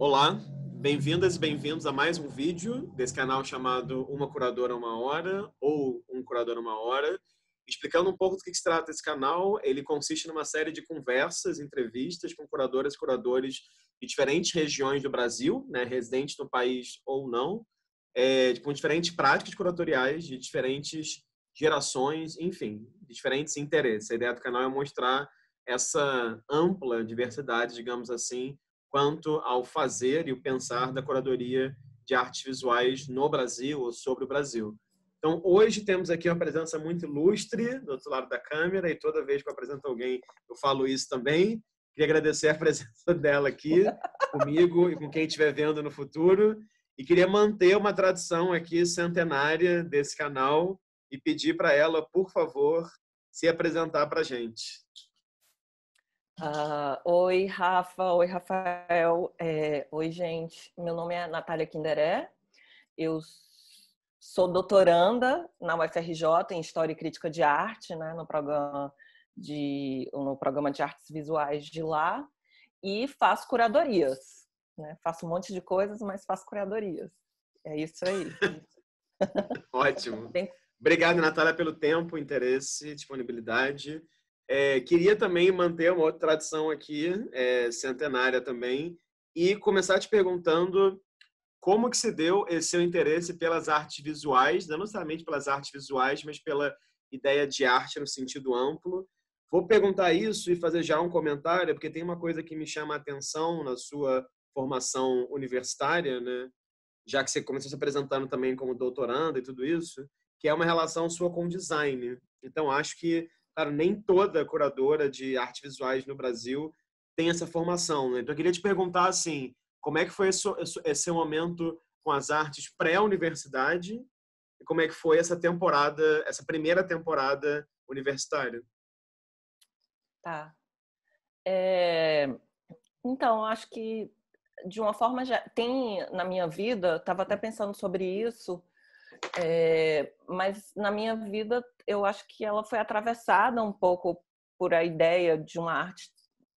Olá, bem-vindas e bem-vindos a mais um vídeo desse canal chamado Uma Curadora Uma Hora ou Um Curador Uma Hora. Explicando um pouco do que se trata esse canal, ele consiste numa série de conversas, entrevistas com curadoras e curadores de diferentes regiões do Brasil, né, residentes no país ou não, é, com diferentes práticas curatoriais de diferentes gerações, enfim, diferentes interesses. A ideia do canal é mostrar essa ampla diversidade, digamos assim, quanto ao fazer e o pensar da curadoria de artes visuais no Brasil ou sobre o Brasil. Então, hoje temos aqui uma presença muito ilustre do outro lado da câmera, e toda vez que eu apresento alguém, eu falo isso também. Queria agradecer a presença dela aqui comigo e com quem estiver vendo no futuro. E queria manter uma tradição aqui centenária desse canal e pedir para ela, por favor, se apresentar para a gente. Uh, oi, Rafa. Oi, Rafael. É, oi, gente. Meu nome é Natália Kinderé. Eu sou doutoranda na UFRJ em História e Crítica de Arte, né, no, programa de, no programa de artes visuais de lá, e faço curadorias. Né? Faço um monte de coisas, mas faço curadorias. É isso aí. Ótimo. Obrigado, Natália, pelo tempo, interesse, disponibilidade. É, queria também manter uma outra tradição aqui, é, centenária também, e começar te perguntando como que se deu esse seu interesse pelas artes visuais, não necessariamente pelas artes visuais, mas pela ideia de arte no sentido amplo. Vou perguntar isso e fazer já um comentário, porque tem uma coisa que me chama a atenção na sua formação universitária, né? já que você começou se apresentando também como doutoranda e tudo isso, que é uma relação sua com design. Então, acho que Claro, nem toda curadora de artes visuais no Brasil tem essa formação, né? Então, eu queria te perguntar, assim, como é que foi esse, esse momento com as artes pré-universidade e como é que foi essa temporada, essa primeira temporada universitária? Tá. É... Então, acho que de uma forma já tem na minha vida, estava até pensando sobre isso, é, mas na minha vida, eu acho que ela foi atravessada um pouco por a ideia de uma arte.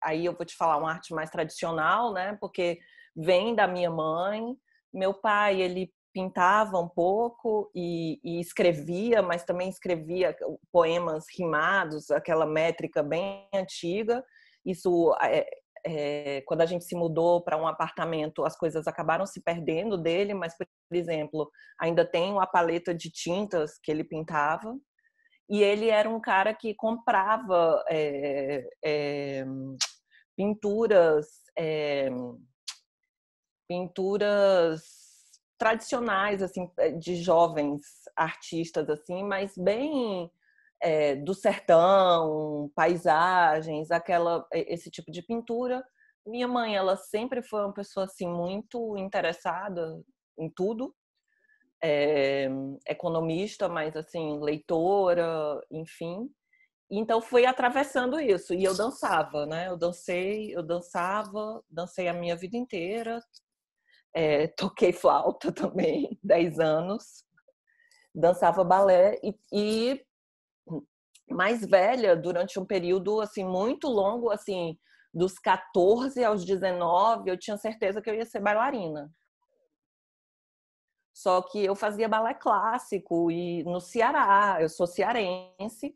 Aí eu vou te falar uma arte mais tradicional, né? Porque vem da minha mãe. Meu pai, ele pintava um pouco e, e escrevia, mas também escrevia poemas rimados, aquela métrica bem antiga. Isso é, é, quando a gente se mudou para um apartamento, as coisas acabaram se perdendo dele, mas, por exemplo, ainda tem uma paleta de tintas que ele pintava. E ele era um cara que comprava é, é, pinturas, pinturas tradicionais assim de jovens artistas assim, mas bem é, do sertão, paisagens, aquela, esse tipo de pintura. Minha mãe, ela sempre foi uma pessoa assim muito interessada em tudo, é, economista, mas assim leitora, enfim. Então foi atravessando isso e eu dançava, né? Eu dancei, eu dançava, dancei a minha vida inteira. É, toquei flauta também, 10 anos, dançava balé e, e mais velha durante um período assim muito longo, assim, dos 14 aos 19, eu tinha certeza que eu ia ser bailarina. Só que eu fazia balé clássico e no Ceará, eu sou cearense.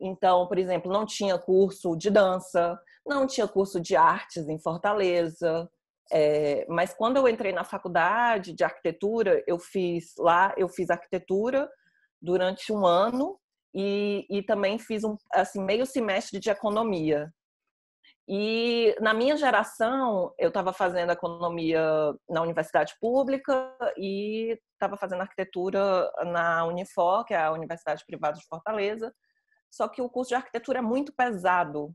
Então, por exemplo, não tinha curso de dança, não tinha curso de artes em Fortaleza. É, mas quando eu entrei na faculdade de arquitetura, eu fiz lá, eu fiz arquitetura durante um ano e, e também fiz um assim, meio semestre de economia. E na minha geração, eu estava fazendo economia na universidade pública e estava fazendo arquitetura na Unifor, que é a Universidade Privada de Fortaleza. Só que o curso de arquitetura é muito pesado.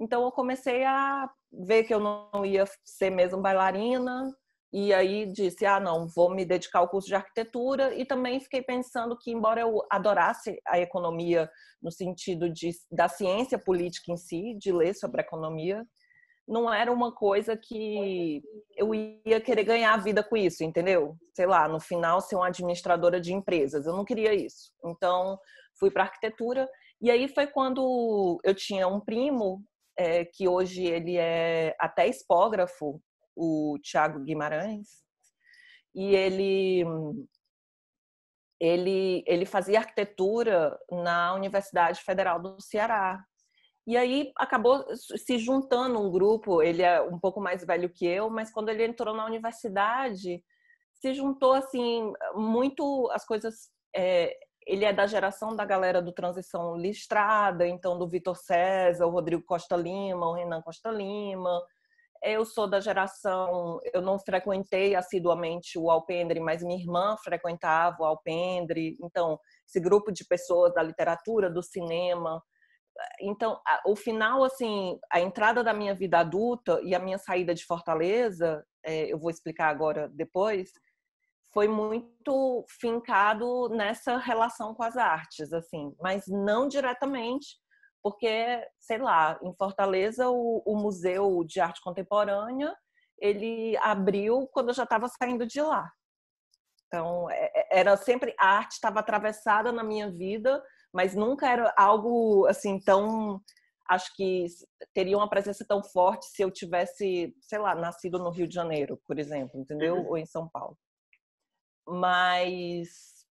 Então eu comecei a ver que eu não ia ser mesmo bailarina, e aí disse: ah, não, vou me dedicar ao curso de arquitetura. E também fiquei pensando que, embora eu adorasse a economia no sentido de, da ciência política em si, de ler sobre economia, não era uma coisa que eu ia querer ganhar a vida com isso, entendeu? Sei lá, no final ser uma administradora de empresas. Eu não queria isso. Então, fui para arquitetura. E aí foi quando eu tinha um primo, é, que hoje ele é até expógrafo, o Tiago Guimarães, e ele ele ele fazia arquitetura na Universidade Federal do Ceará. E aí acabou se juntando um grupo, ele é um pouco mais velho que eu, mas quando ele entrou na universidade, se juntou assim muito as coisas é, ele é da geração da galera do Transição Listrada, então do Vitor César, o Rodrigo Costa Lima, o Renan Costa Lima, eu sou da geração, eu não frequentei assiduamente o Alpendre, mas minha irmã frequentava o Alpendre. Então, esse grupo de pessoas da literatura, do cinema. Então, o final, assim, a entrada da minha vida adulta e a minha saída de Fortaleza, é, eu vou explicar agora depois, foi muito fincado nessa relação com as artes, assim, mas não diretamente, porque, sei lá, em Fortaleza o, o Museu de Arte Contemporânea ele abriu quando eu já estava saindo de lá. Então, é, é, era sempre a arte estava atravessada na minha vida, mas nunca era algo assim tão acho que teria uma presença tão forte se eu tivesse, sei lá, nascido no Rio de Janeiro, por exemplo, entendeu? Uhum. Ou em São Paulo. Mas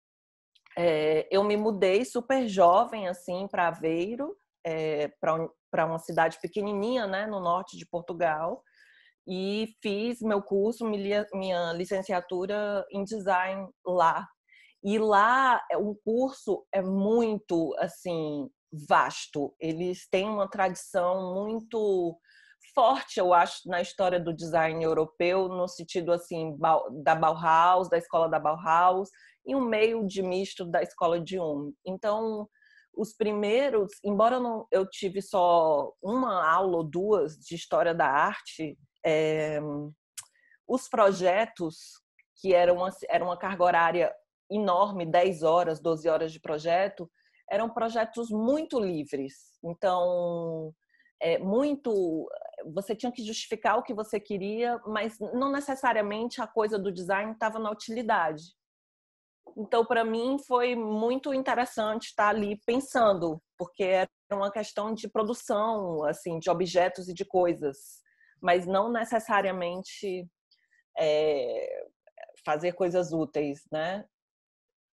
é, eu me mudei super jovem assim para Aveiro é, eh, para uma cidade pequenininha, né, no norte de Portugal, e fiz meu curso, minha licenciatura em design lá. E lá eh, o curso é muito assim vasto. Eles têm uma tradição muito forte, eu acho, na história do design europeu, no sentido assim da Bauhaus, da escola da Bauhaus, e um meio de misto da escola de Um. Então, os primeiros, embora eu, não, eu tive só uma aula ou duas de história da arte, é, os projetos, que eram uma, era uma carga horária enorme, 10 horas, 12 horas de projeto, eram projetos muito livres. Então, é, muito. Você tinha que justificar o que você queria, mas não necessariamente a coisa do design estava na utilidade. Então, para mim, foi muito interessante estar tá ali pensando, porque era uma questão de produção, assim, de objetos e de coisas, mas não necessariamente é, fazer coisas úteis, né?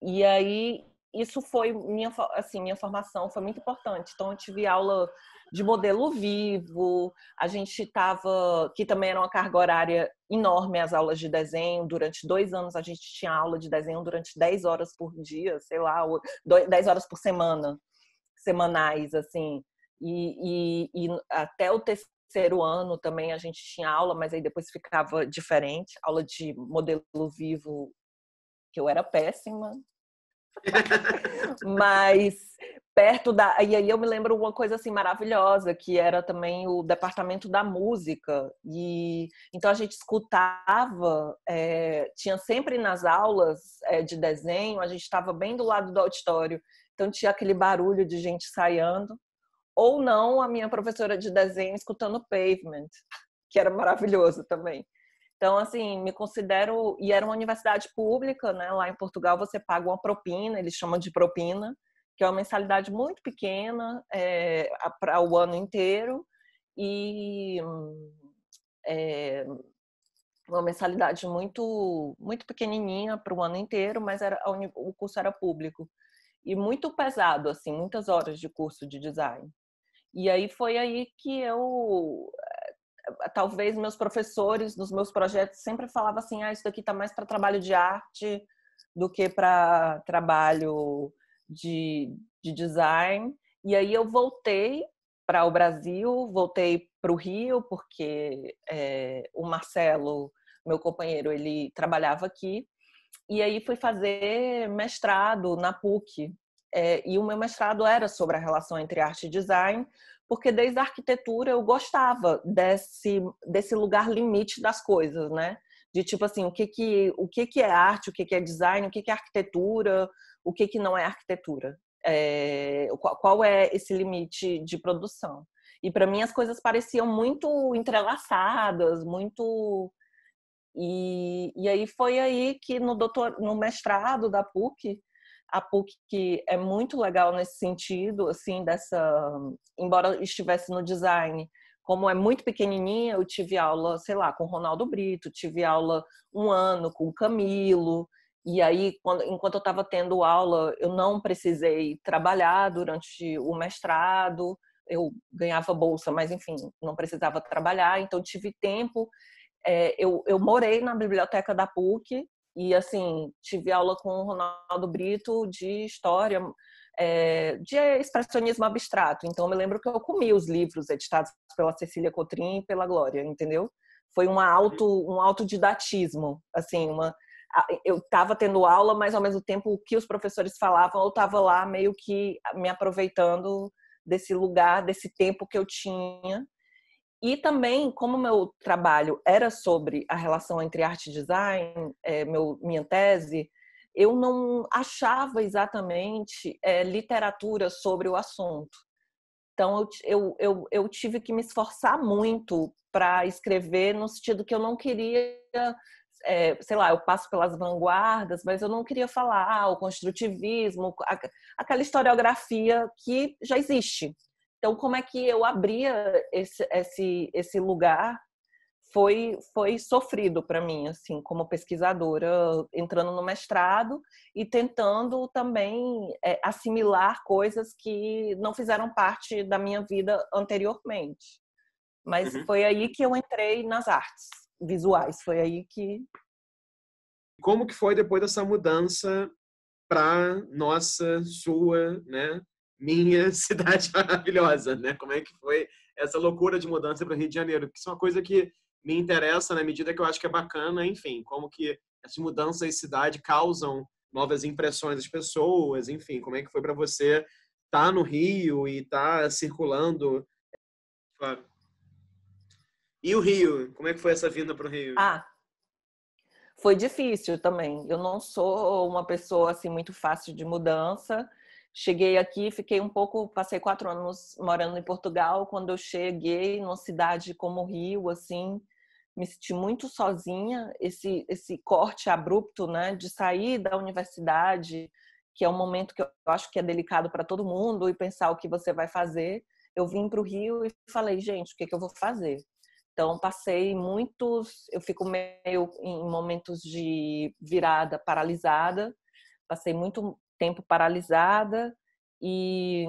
E aí isso foi minha assim minha formação foi muito importante então eu tive aula de modelo vivo a gente estava que também era uma carga horária enorme as aulas de desenho durante dois anos a gente tinha aula de desenho durante 10 horas por dia sei lá 10 horas por semana semanais assim e, e, e até o terceiro ano também a gente tinha aula mas aí depois ficava diferente aula de modelo vivo que eu era péssima Mas perto da. E aí eu me lembro uma coisa assim maravilhosa, que era também o departamento da música. E então a gente escutava, é... tinha sempre nas aulas é, de desenho, a gente estava bem do lado do auditório, então tinha aquele barulho de gente saindo Ou não, a minha professora de desenho escutando pavement, que era maravilhoso também. Então, assim, me considero. E era uma universidade pública, né? Lá em Portugal você paga uma propina, eles chamam de propina, que é uma mensalidade muito pequena é, eh, para o ano inteiro. E. É, uma mensalidade muito muito pequenininha para o ano inteiro, mas era, o curso era público e muito pesado assim, muitas horas de curso de design. E aí foi aí que eu talvez meus professores nos meus projetos sempre falavam assim: ah, isso daqui está mais para trabalho de arte do que para trabalho de, de design. E aí eu voltei para o Brasil, voltei para o Rio, porque é, o Marcelo, meu companheiro, ele trabalhava aqui. E aí fui fazer mestrado na PUC. É, e o meu mestrado era sobre a relação entre arte e design, porque desde a arquitetura eu gostava desse, desse lugar limite das coisas, né? De tipo assim, o que que, o que, que é arte, o que, que é design, o que, que é arquitetura, o que, que não é arquitetura. É, qual é esse limite de produção? E para mim as coisas pareciam muito entrelaçadas, muito. E, e aí foi aí que no, doutor, no mestrado da PUC a PUC é muito legal nesse sentido, assim, dessa, embora estivesse no design, como é muito pequenininha, eu tive aula, sei lá, com Ronaldo Brito, tive aula um ano com Camilo, e aí, quando, enquanto eu estava tendo aula, eu não precisei trabalhar durante o mestrado, eu ganhava bolsa, mas enfim, não precisava trabalhar, então tive tempo. É, eu, eu morei na biblioteca da PUC, e, assim, tive aula com o Ronaldo Brito de história, é, de expressionismo abstrato. Então, eu me lembro que eu comi os livros editados pela Cecília Cotrim e pela Glória, entendeu? Foi um auto, um autodidatismo, assim, uma... Eu estava tendo aula, mas ao mesmo tempo o que os professores falavam, eu estava lá meio que me aproveitando desse lugar, desse tempo que eu tinha e também, como meu trabalho era sobre a relação entre arte e design, é, meu, minha tese, eu não achava exatamente é, literatura sobre o assunto. Então, eu, eu, eu, tive que me esforçar muito para escrever, no sentido que eu não queria, é, sei lá, eu passo pelas vanguardas, mas eu não queria falar ah, o construtivismo, aquela historiografia que já existe. Então, como é que eu abria esse, esse, esse lugar foi, foi sofrido para mim, assim, como pesquisadora, entrando no mestrado e tentando também é, assimilar coisas que não fizeram parte da minha vida anteriormente. Mas uhum. foi aí que eu entrei nas artes visuais, foi aí que. Como que foi depois dessa mudança para nossa, sua, né, minha cidade maravilhosa, né? Como é que foi essa loucura de mudança para o Rio de Janeiro? isso é uma coisa que me interessa na medida que eu acho que é bacana, enfim, como que essas mudanças de cidade causam novas impressões das pessoas, enfim, como é que foi para você estar tá no Rio e estar tá circulando? Claro. E o Rio, como é que foi essa vinda para o Rio? Ah, foi difícil também. Eu não sou uma pessoa assim muito fácil de mudança. Cheguei aqui, fiquei um pouco, passei quatro anos morando em Portugal. Quando eu cheguei numa cidade como Rio, assim, me senti muito sozinha. Esse esse corte abrupto, né, de sair da universidade, que é um momento que eu acho que é delicado para todo mundo e pensar o que você vai fazer. Eu vim para o Rio e falei, gente, o que, é que eu vou fazer? Então, passei muitos. Eu fico meio em momentos de virada paralisada. Passei muito tempo paralisada e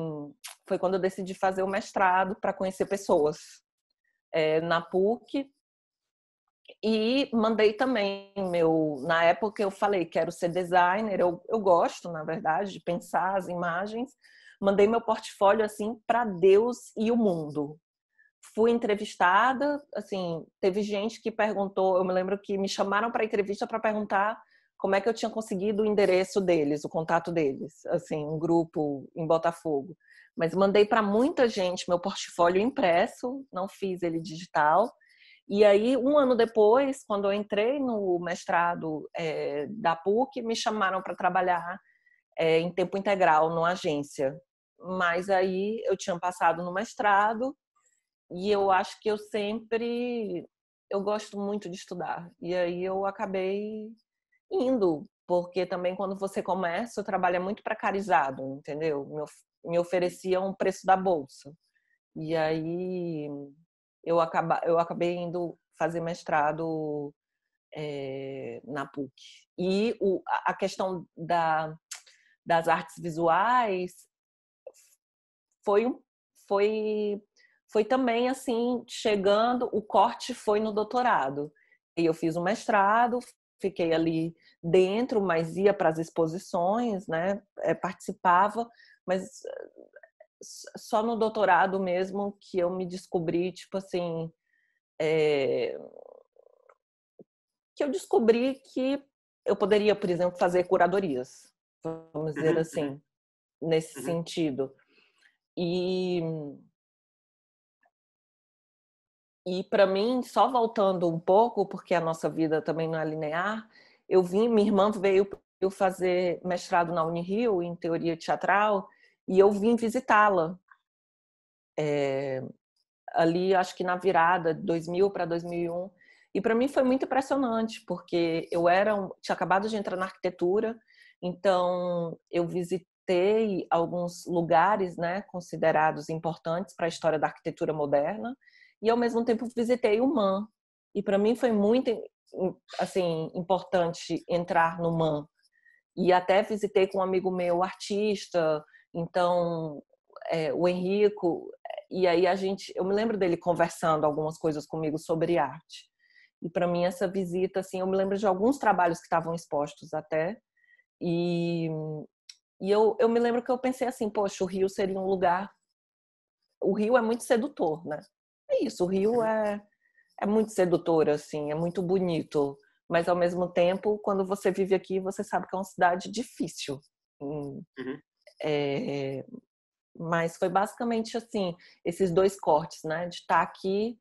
foi quando eu decidi fazer o mestrado para conhecer pessoas é, na PUC e mandei também meu na época eu falei quero ser designer eu, eu gosto na verdade de pensar as imagens mandei meu portfólio assim para Deus e o mundo fui entrevistada assim teve gente que perguntou eu me lembro que me chamaram para entrevista para perguntar como é que eu tinha conseguido o endereço deles, o contato deles, assim, um grupo em Botafogo. Mas mandei para muita gente meu portfólio impresso, não fiz ele digital. E aí, um ano depois, quando eu entrei no mestrado é, da PUC, me chamaram para trabalhar é, em tempo integral numa agência. Mas aí eu tinha passado no mestrado e eu acho que eu sempre eu gosto muito de estudar. E aí eu acabei indo, porque também quando você começa, o trabalho é muito precarizado, entendeu? Me, ofereciam o preço da bolsa. E aí eu, acaba, eu acabei indo fazer mestrado é, na PUC. E o, a questão da, das artes visuais foi, foi, foi também assim, chegando, o corte foi no doutorado. E eu fiz o um mestrado, fiquei ali dentro, mas ia para as exposições, né? Eh, participava, mas eh, só no doutorado mesmo que eu me descobri, tipo assim, é... que eu descobri que eu poderia, por exemplo, fazer curadorias, vamos dizer uhum. assim, nesse uhum. sentido. E e para mim, só voltando um pouco, porque a nossa vida também não é linear, eu vim, minha irmã veio eu fazer mestrado na Unirio em teoria teatral e eu vim visitá-la. É, ali, acho que na virada, 2000 para 2001. E para mim foi muito impressionante, porque eu era tinha acabado de entrar na arquitetura, então eu visitei alguns lugares né, considerados importantes para a história da arquitetura moderna e ao mesmo tempo visitei o MAN. E para mim foi muito assim importante entrar no MAN. E até visitei com um amigo meu, artista, então é, o Henrico, e aí a gente, eu me lembro dele conversando algumas coisas comigo sobre arte. E para mim essa visita, assim, eu me lembro de alguns trabalhos que estavam expostos até. E, e eu, eu me lembro que eu pensei assim, poxa, o Rio seria um lugar. O Rio é muito sedutor, né? isso, o Rio é, é muito sedutor, assim, é muito bonito. Mas ao mesmo tempo, quando você vive aqui, você sabe que é uma cidade difícil. Hum, uhum. É, mas foi basicamente assim, esses dois cortes, né? De estar tá aqui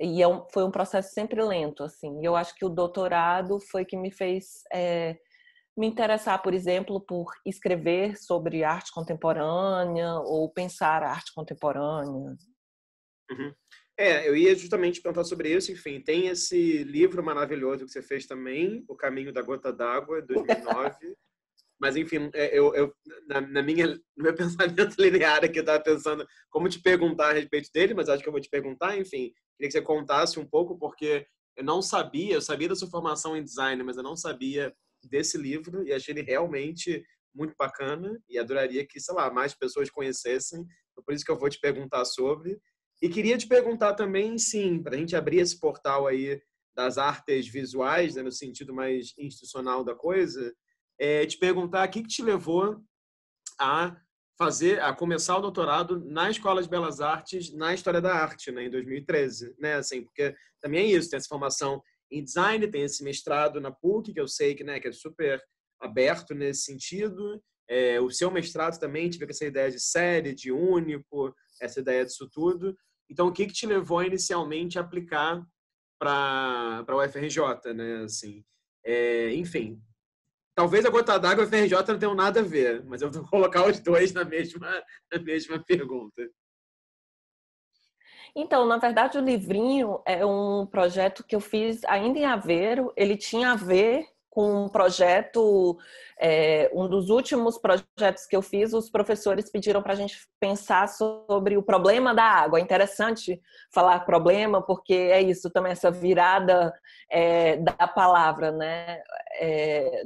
e é um, foi um processo sempre lento, assim. E eu acho que o doutorado foi que me fez é, me interessar, por exemplo, por escrever sobre arte contemporânea ou pensar arte contemporânea. Uhum. É, eu ia justamente perguntar sobre isso. Enfim, tem esse livro maravilhoso que você fez também, O Caminho da Gota d'Água, 2009. Mas, enfim, é, eu, eu na, na, minha, no meu pensamento linear aqui, eu estava pensando como te perguntar a respeito dele, mas acho que eu vou te perguntar, enfim. Queria que você contasse um pouco, porque eu não sabia, eu sabia da sua formação em design, mas eu não sabia desse livro e achei ele realmente muito bacana e adoraria que, sei lá, mais pessoas conhecessem. Então, por isso que eu vou te perguntar sobre. E queria te perguntar também, sim, para a gente abrir esse portal aí das artes visuais, né, no sentido mais institucional da coisa, é, te perguntar o que, que te levou a fazer, a começar o doutorado na Escola de Belas Artes, na História da Arte, né, em 2013, né, assim, porque também é isso, tem essa formação em design, tem esse mestrado na PUC, que eu sei que, né, que é super aberto nesse sentido, é, o seu mestrado também, tive essa ideia de série, de único, essa ideia disso tudo, então, o que, que te levou inicialmente a aplicar para a UFRJ, né? Assim, é, enfim, talvez a gota d'água e o UFRJ não tenham nada a ver, mas eu vou colocar os dois na mesma, na mesma pergunta. Então, na verdade, o livrinho é um projeto que eu fiz ainda em Aveiro. Ele tinha a ver com um projeto, é, um dos últimos projetos que eu fiz, os professores pediram para a gente pensar sobre o problema da água. É interessante falar problema, porque é isso também, essa virada é, da palavra, né? É,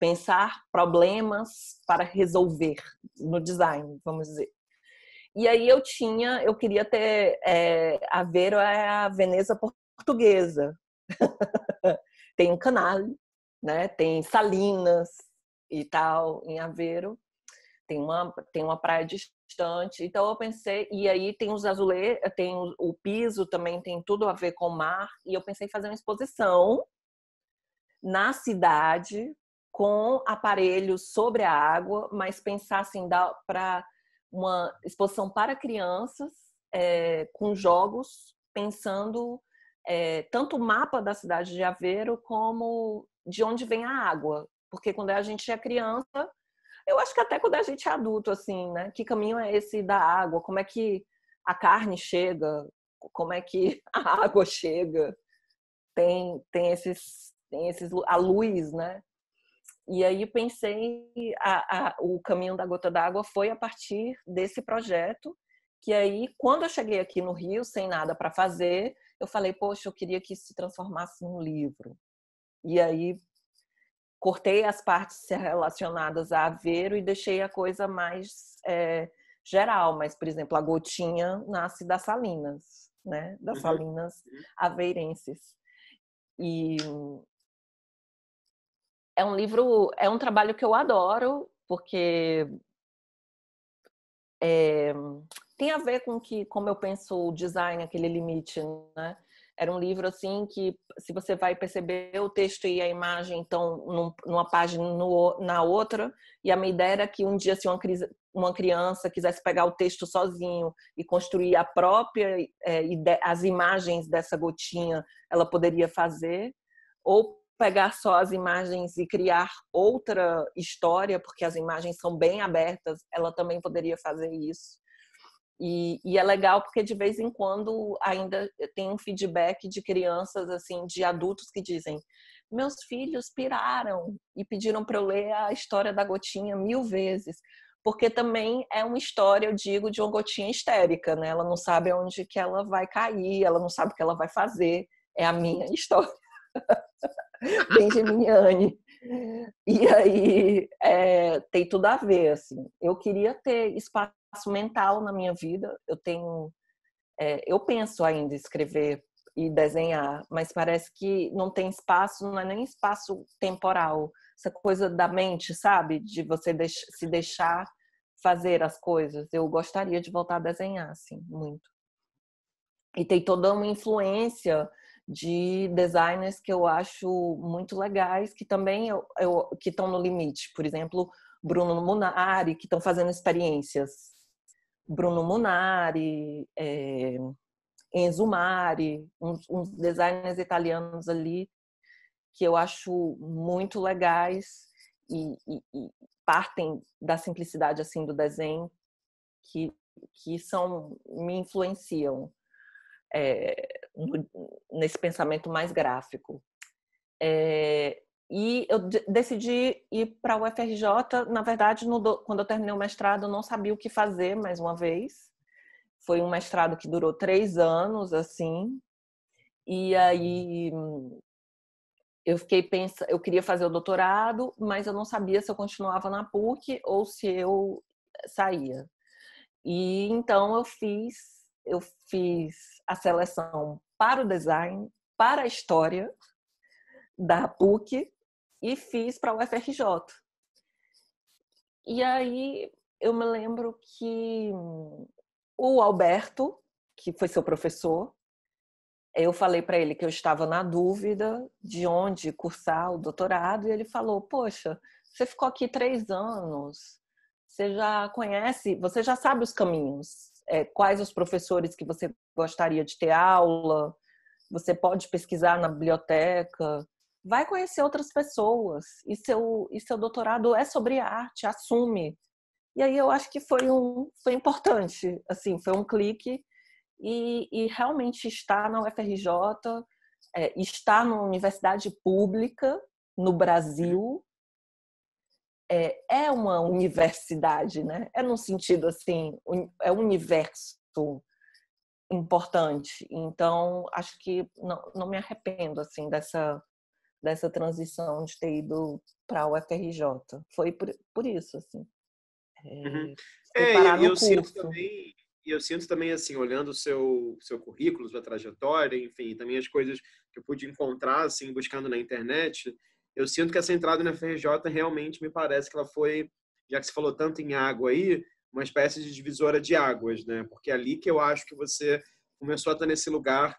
pensar problemas para resolver no design, vamos dizer. E aí eu tinha, eu queria ter é, a Vero é a Veneza portuguesa. tem um canal, né? Tem salinas e tal em Aveiro. Tem uma tem uma praia distante. Então eu pensei e aí tem os azulejos, tem o, o piso também tem tudo a ver com o mar e eu pensei em fazer uma exposição na cidade com aparelhos sobre a água, mas pensar assim para uma exposição para crianças é, com jogos pensando é, tanto o mapa da cidade de Aveiro como de onde vem a água. Porque quando a gente é criança, eu acho que até quando a gente é adulto, assim, né? Que caminho é esse da água? Como é que a carne chega? Como é que a água chega? Tem, tem esses, tem esses, a luz, né? E aí pensei, a, a, o caminho da gota d'água foi a partir desse projeto, que aí quando eu cheguei aqui no Rio, sem nada para fazer, eu falei, poxa, eu queria que isso se transformasse num livro. E aí cortei as partes relacionadas a Aveiro e deixei a coisa mais é, geral. Mas, por exemplo, a gotinha nasce das salinas, né? Das uhum. salinas uhum. aveirenses. E é um livro, é um trabalho que eu adoro, porque é, tem a ver com que como eu penso o design aquele limite, né? Era um livro assim que se você vai perceber o texto e a imagem então numa página no, na outra e a minha ideia era que um dia se uma, uma criança quisesse pegar o texto sozinho e construir a própria é, as imagens dessa gotinha, ela poderia fazer ou pegar só as imagens e criar outra história, porque as imagens são bem abertas, ela também poderia fazer isso. E, e, é legal porque de vez em quando ainda tem um feedback de crianças, assim, de adultos que dizem: meus filhos piraram e pediram para eu ler a história da gotinha mil vezes. Porque também é uma história, eu digo, de uma gotinha histérica, né? Ela não sabe onde que ela vai cair, ela não sabe o que ela vai fazer. É a minha história. Benjaminiane. E aí é, tem tudo a ver, assim. Eu queria ter espaço espaço mental na minha vida. Eu tenho, é, eu penso ainda escrever e desenhar, mas parece que não tem espaço, não é nem espaço temporal. Essa coisa da mente, sabe, de você deix se deixar fazer as coisas. Eu gostaria de voltar a desenhar, assim, muito. E tem toda uma influência de designers que eu acho muito legais, que também eu, eu que estão no limite. Por exemplo, Bruno Munari, que estão fazendo experiências Bruno Munari, é, Enzo Mari, uns, uns designers italianos ali que eu acho muito legais e, e, e, partem da simplicidade assim do desenho que, que são me influenciam é, no, nesse pensamento mais gráfico. É, e eu decidi ir para a UFRJ. Na verdade, no, quando eu terminei o mestrado, eu não sabia o que fazer mais uma vez. Foi um mestrado que durou três anos, assim. E aí eu fiquei pensando, eu queria fazer o doutorado, mas eu não sabia se eu continuava na PUC ou se eu saía. E então eu fiz, eu fiz a seleção para o design, para a história da PUC e fiz para o UFRJ. E aí eu me lembro que o Alberto, que foi seu professor, eu falei para ele que eu estava na dúvida de onde cursar o doutorado e ele falou: Poxa, você ficou aqui três anos, você já conhece, você já sabe os caminhos, é, quais os professores que você gostaria de ter aula, você pode pesquisar na biblioteca vai conhecer outras pessoas e seu, e seu doutorado é sobre arte, assume. E aí eu acho que foi, um, foi importante, assim, foi um clique e, e realmente estar na UFRJ, é, estar numa universidade pública no Brasil é, é uma universidade, né? É num sentido assim, é um universo importante. Então, acho que não, não me arrependo assim dessa dessa transição de ter ido para a UFRJ. Foi por, por isso, assim. Uhum. Eh, é, uhum. é eu, eu sinto também, eu sinto também, assim, olhando o seu, seu currículo, sua trajetória, enfim, também as coisas que eu pude encontrar, assim, buscando na internet, eu sinto que essa entrada na UFRJ realmente me parece que ela foi, já que se falou tanto em água aí, uma espécie de divisora de águas, né? Porque é ali que eu acho que você começou a estar nesse lugar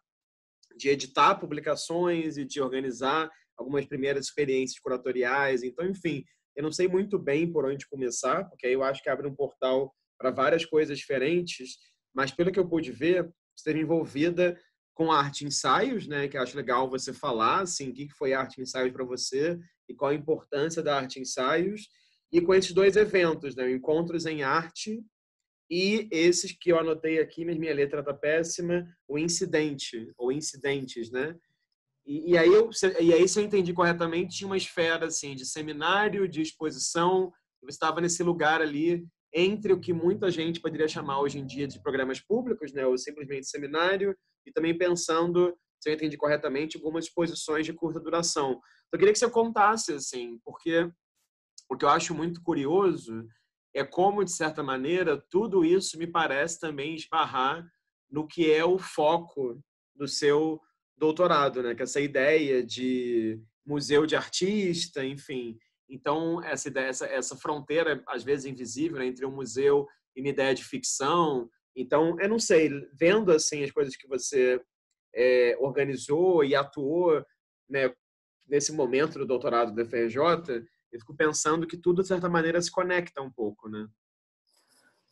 de editar publicações e de organizar algumas primeiras experiências curatoriais. Então, enfim, eu não sei muito bem por onde começar, porque aí eu acho que abre um portal para várias coisas diferentes, mas pelo que eu pude ver, você esteve envolvida com arte ensaios, né? Que eu acho legal você falar, assim, o que foi arte ensaios para você e qual a importância da arte ensaios. E com esses dois eventos, né? Encontros em arte e esses que eu anotei aqui, mas minha letra tá péssima, o incidente ou incidentes, né? E, e, aí eu, e aí, se eu entendi corretamente, tinha uma esfera assim, de seminário, de exposição. Eu estava nesse lugar ali entre o que muita gente poderia chamar hoje em dia de programas públicos, né, ou simplesmente seminário, e também pensando, se eu entendi corretamente, algumas exposições de curta duração. Então, eu queria que você contasse, assim, porque o que eu acho muito curioso é como, de certa maneira, tudo isso me parece também esbarrar no que é o foco do seu doutorado, né? Que é essa ideia de museu de artista, enfim. Então, essa, ideia, essa, essa fronteira, às vezes, invisível né? entre um museu e uma ideia de ficção. Então, eu não sei, vendo assim as coisas que você é, organizou e atuou né, nesse momento do doutorado da FRJ, eu fico pensando que tudo, de certa maneira, se conecta um pouco, né?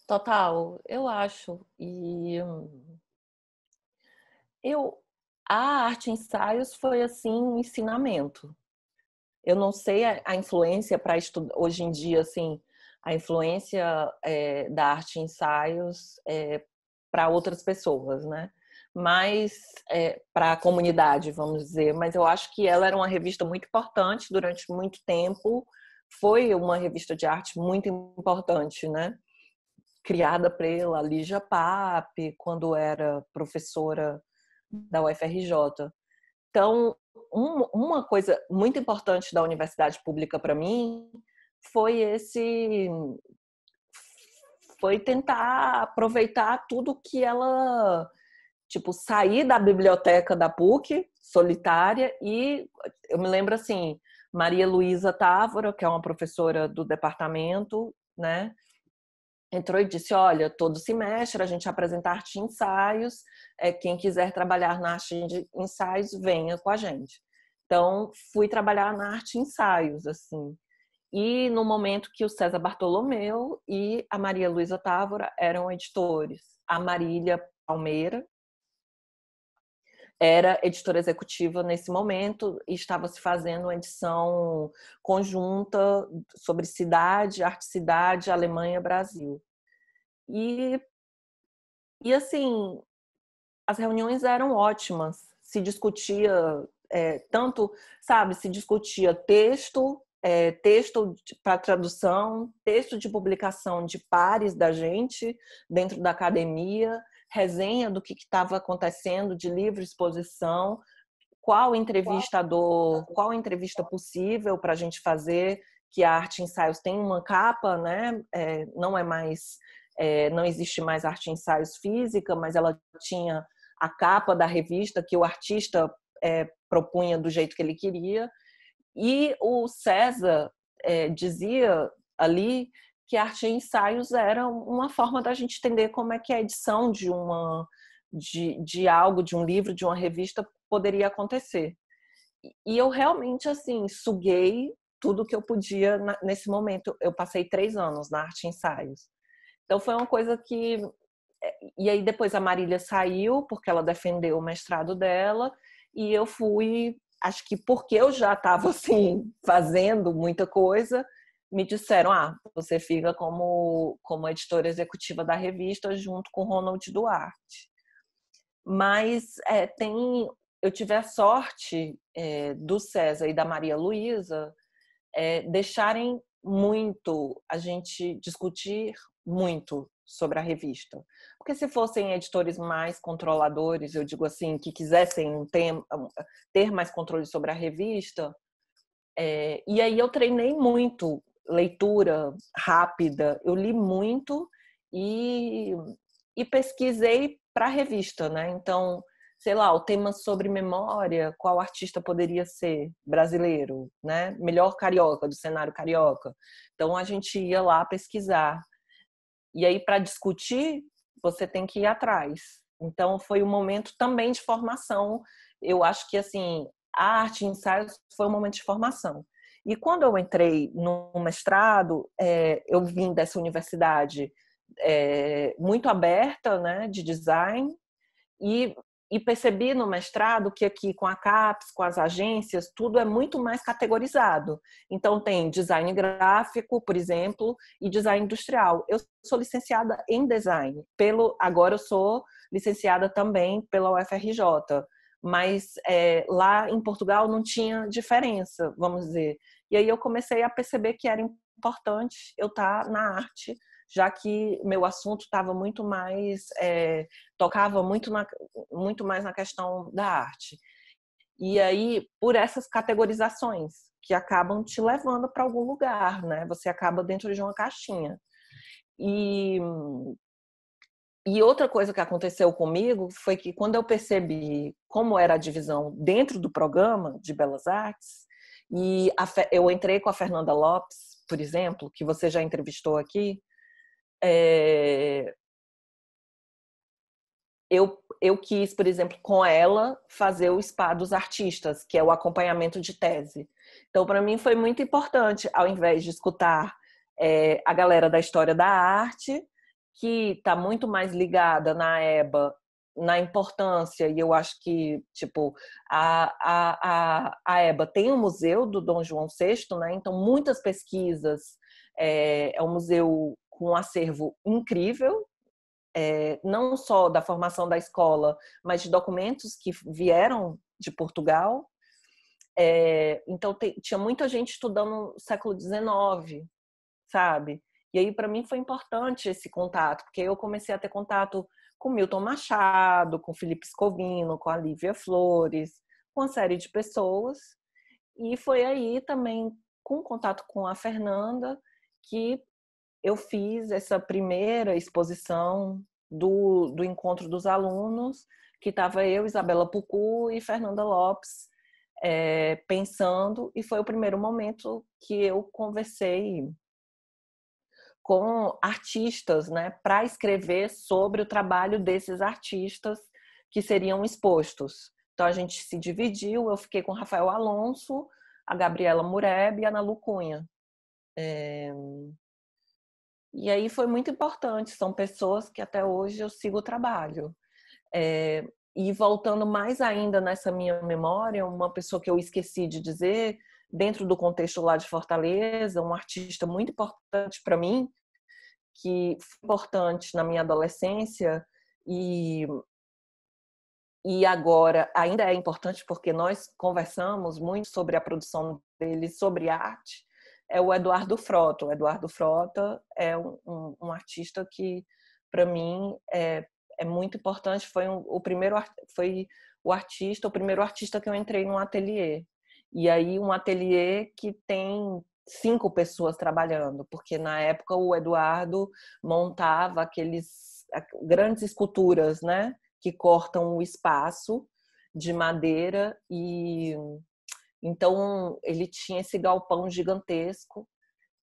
Total, eu acho. E hum, eu, a arte ensaios foi assim um ensinamento. Eu não sei a, a influência para estudar hoje em dia assim a influência é, da arte ensaios é, eh, para outras pessoas, né? Mas é, eh, para a comunidade, vamos dizer. Mas eu acho que ela era uma revista muito importante durante muito tempo. Foi uma revista de arte muito importante, né? Criada pela Lígia Pape, quando era professora da UFRJ. Então, um, uma coisa muito importante da universidade pública para mim foi esse foi tentar aproveitar tudo que ela tipo sair da biblioteca da PUC solitária e eu me lembro assim Maria Luísa Távora, que é uma professora do departamento, né? Entrou e disse: Olha, todo semestre a gente apresenta arte e ensaios é, quem quiser trabalhar na arte de ensaios, venha com a gente. Então, fui trabalhar na arte ensaios, assim. E no momento que o César Bartolomeu e a Maria Luísa Távora eram editores. A Marília Palmeira era editora executiva nesse momento e estava se fazendo uma edição conjunta sobre cidade, arte cidade, Alemanha, Brasil. E, e assim, as reuniões eram ótimas. Se discutia é, tanto, sabe, se discutia texto, é, texto para tradução, texto de publicação de pares da gente dentro da academia, resenha do que estava acontecendo, de livre exposição, qual entrevistador, qual entrevista possível para a gente fazer, que a Arte Ensaios tem uma capa, né? É, não é mais, é, não existe mais Arte Ensaios física, mas ela tinha a capa da revista que o artista é, propunha do jeito que ele queria. E o César é, dizia ali que arte e ensaios era uma forma da gente entender como é que a edição de uma de, de algo, de um livro, de uma revista poderia acontecer. E eu realmente assim suguei tudo que eu podia nesse momento. Eu passei três anos na arte e ensaios. Então foi uma coisa que e aí depois a Marília saiu, porque ela defendeu o mestrado dela, e eu fui, acho que porque eu já estava assim, fazendo muita coisa, me disseram: ah, você fica como, como editora executiva da revista junto com Ronald Duarte. Mas é, tem, eu tive a sorte é, do César e da Maria Luísa é, deixarem muito a gente discutir muito sobre a revista. Porque se fossem editores mais controladores, eu digo assim, que quisessem ter, ter mais controle sobre a revista, é, e aí eu treinei muito leitura rápida, eu li muito e, e pesquisei para a revista, né? Então, sei lá, o tema sobre memória, qual artista poderia ser brasileiro, né? Melhor carioca, do cenário carioca. Então a gente ia lá pesquisar. E aí, para discutir, você tem que ir atrás. Então, foi um momento também de formação. Eu acho que, assim, a arte e ensaios foi um momento de formação. E quando eu entrei no mestrado, é, eu vim dessa universidade é, muito aberta, né, de design, e e percebi no mestrado que aqui com a CAPES, com as agências, tudo é muito mais categorizado. Então tem design gráfico, por exemplo, e design industrial. Eu sou licenciada em design. Pelo agora eu sou licenciada também pela UFRJ, mas é, lá em Portugal não tinha diferença, vamos dizer. E aí eu comecei a perceber que era importante eu estar na arte já que meu assunto estava muito mais é, tocava muito na, muito mais na questão da arte e aí por essas categorizações que acabam te levando para algum lugar, né? Você acaba dentro de uma caixinha. E e outra coisa que aconteceu comigo foi que quando eu percebi como era a divisão dentro do programa de Belas Artes, e a, eu entrei com a Fernanda Lopes, por exemplo, que você já entrevistou aqui, é... Eu, eu quis, por exemplo, com ela, fazer o SPA dos artistas, que é o acompanhamento de tese. Então, para mim, foi muito importante, ao invés de escutar é, a galera da história da arte, que está muito mais ligada na EBA na importância, e eu acho que, tipo, a, a, a, a EBA tem o um museu do Dom João VI, né? Então, muitas pesquisas, é, é um museu com um acervo incrível, é, não só da formação da escola, mas de documentos que vieram de Portugal. É, então, te, tinha muita gente estudando no século XIX, sabe? E aí, para mim, foi importante esse contato, porque eu comecei a ter contato com Milton Machado, com Felipe Escovino, com a Lívia Flores, com uma série de pessoas. E foi aí também, com contato com a Fernanda, que eu fiz essa primeira exposição do, do encontro dos alunos, que estava eu, Isabela Pucu e Fernanda Lopes é, pensando, e foi o primeiro momento que eu conversei com artistas, né, para escrever sobre o trabalho desses artistas que seriam expostos. Então a gente se dividiu, eu fiquei com Rafael Alonso, a Gabriela Mureb e a Ana Lucunha. É... E aí foi muito importante, são pessoas que até hoje eu sigo o trabalho. É, e voltando mais ainda nessa minha memória, uma pessoa que eu esqueci de dizer, dentro do contexto lá de Fortaleza, um artista muito importante para mim, que foi importante na minha adolescência e e agora ainda é importante porque nós conversamos muito sobre a produção dele, sobre arte, é o Eduardo Frota. O Eduardo Frota é um, um, um artista que, para mim, é, é muito importante. Foi um, o primeiro foi o artista, o primeiro artista que eu entrei num ateliê. E aí um ateliê que tem cinco pessoas trabalhando, porque na época o Eduardo montava aqueles grandes esculturas, né, que cortam o espaço de madeira e então, ele tinha esse galpão gigantesco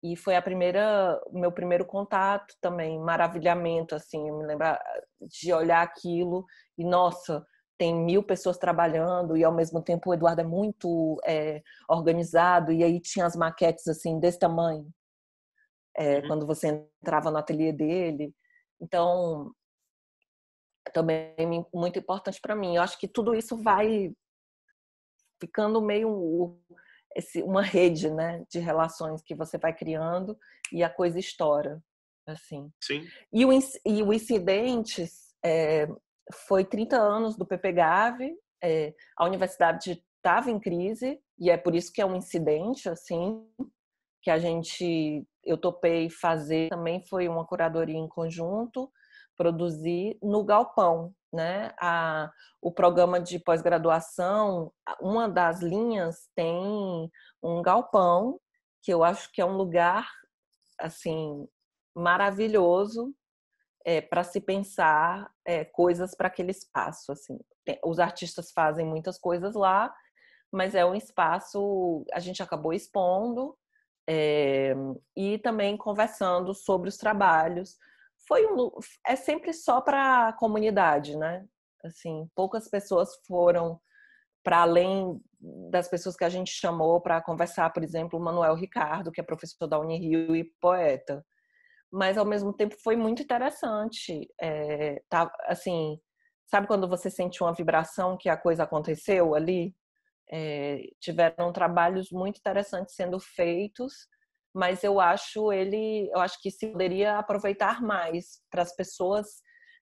e foi a primeira, meu primeiro contato também, maravilhamento, assim, eu me lembro de olhar aquilo e, nossa, tem mil pessoas trabalhando e ao mesmo tempo o Eduardo é muito é, organizado e aí tinha as maquetes, assim, desse tamanho, é, uhum. quando você entrava no ateliê dele. Então, também muito importante para mim. Eu acho que tudo isso vai ficando meio esse, uma rede né, de relações que você vai criando e a coisa estoura. Assim. Sim. E o, e o Incidentes é, foi 30 anos do PPGAV, é, a universidade estava em crise, e é por isso que é um incidente, assim, que a gente, eu topei fazer, também foi uma curadoria em conjunto, produzir no Galpão, né? A, o programa de pós-graduação, uma das linhas tem um galpão, que eu acho que é um lugar, assim, maravilhoso é, para se pensar é, coisas para aquele espaço, assim. Tem, é, os artistas fazem muitas coisas lá, mas é um espaço, a gente acabou expondo é, e também conversando sobre os trabalhos, foi um, é sempre só para a comunidade, né? Assim, poucas pessoas foram para além das pessoas que a gente chamou para conversar, por exemplo, o Manuel Ricardo, que é professor da Unirio e poeta. Mas ao mesmo tempo foi muito interessante, é, tá, assim, sabe quando você sente uma vibração que a coisa aconteceu ali? É, tiveram trabalhos muito interessantes sendo feitos mas eu acho ele, eu acho que se poderia aproveitar mais para as pessoas,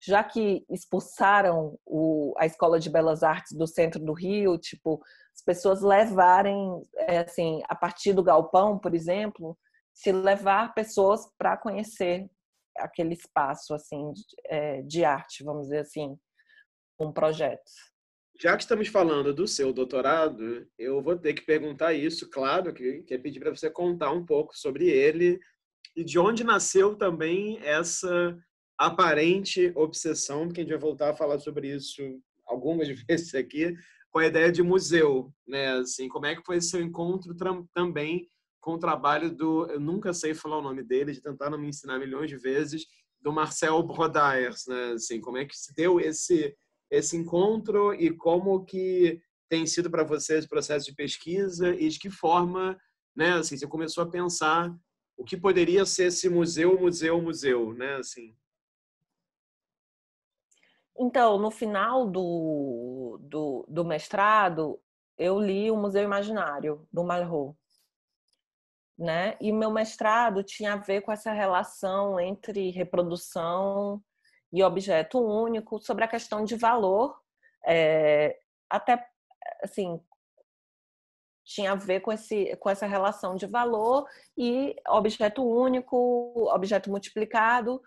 já que expulsaram o, a Escola de Belas Artes do centro do Rio, tipo, as pessoas levarem, eh, assim, a partir do galpão, por exemplo, se levar pessoas para conhecer aquele espaço, assim, de, eh, de arte, vamos dizer assim, um projeto já que estamos falando do seu doutorado, eu vou ter que perguntar isso, claro, que, que é pedir para você contar um pouco sobre ele e de onde nasceu também essa aparente obsessão, porque a gente vai voltar a falar sobre isso algumas vezes aqui, com a ideia de museu, né? Assim, como é que foi seu encontro também com o trabalho do, eu nunca sei falar o nome dele, de tentar não me ensinar milhões de vezes, do Marcel Brodayers, né? Assim, como é que se deu esse esse encontro e como que tem sido para você esse processo de pesquisa e de que forma, né, assim, você começou a pensar o que poderia ser esse museu, museu, museu, né, assim. Então, no final do, do, do mestrado, eu li o Museu Imaginário, do Malraux. Né? E meu mestrado tinha a ver com essa relação entre reprodução e objeto único, sobre a questão de valor, é, até assim tinha a ver com, esse, com essa relação de valor e objeto único, objeto multiplicado,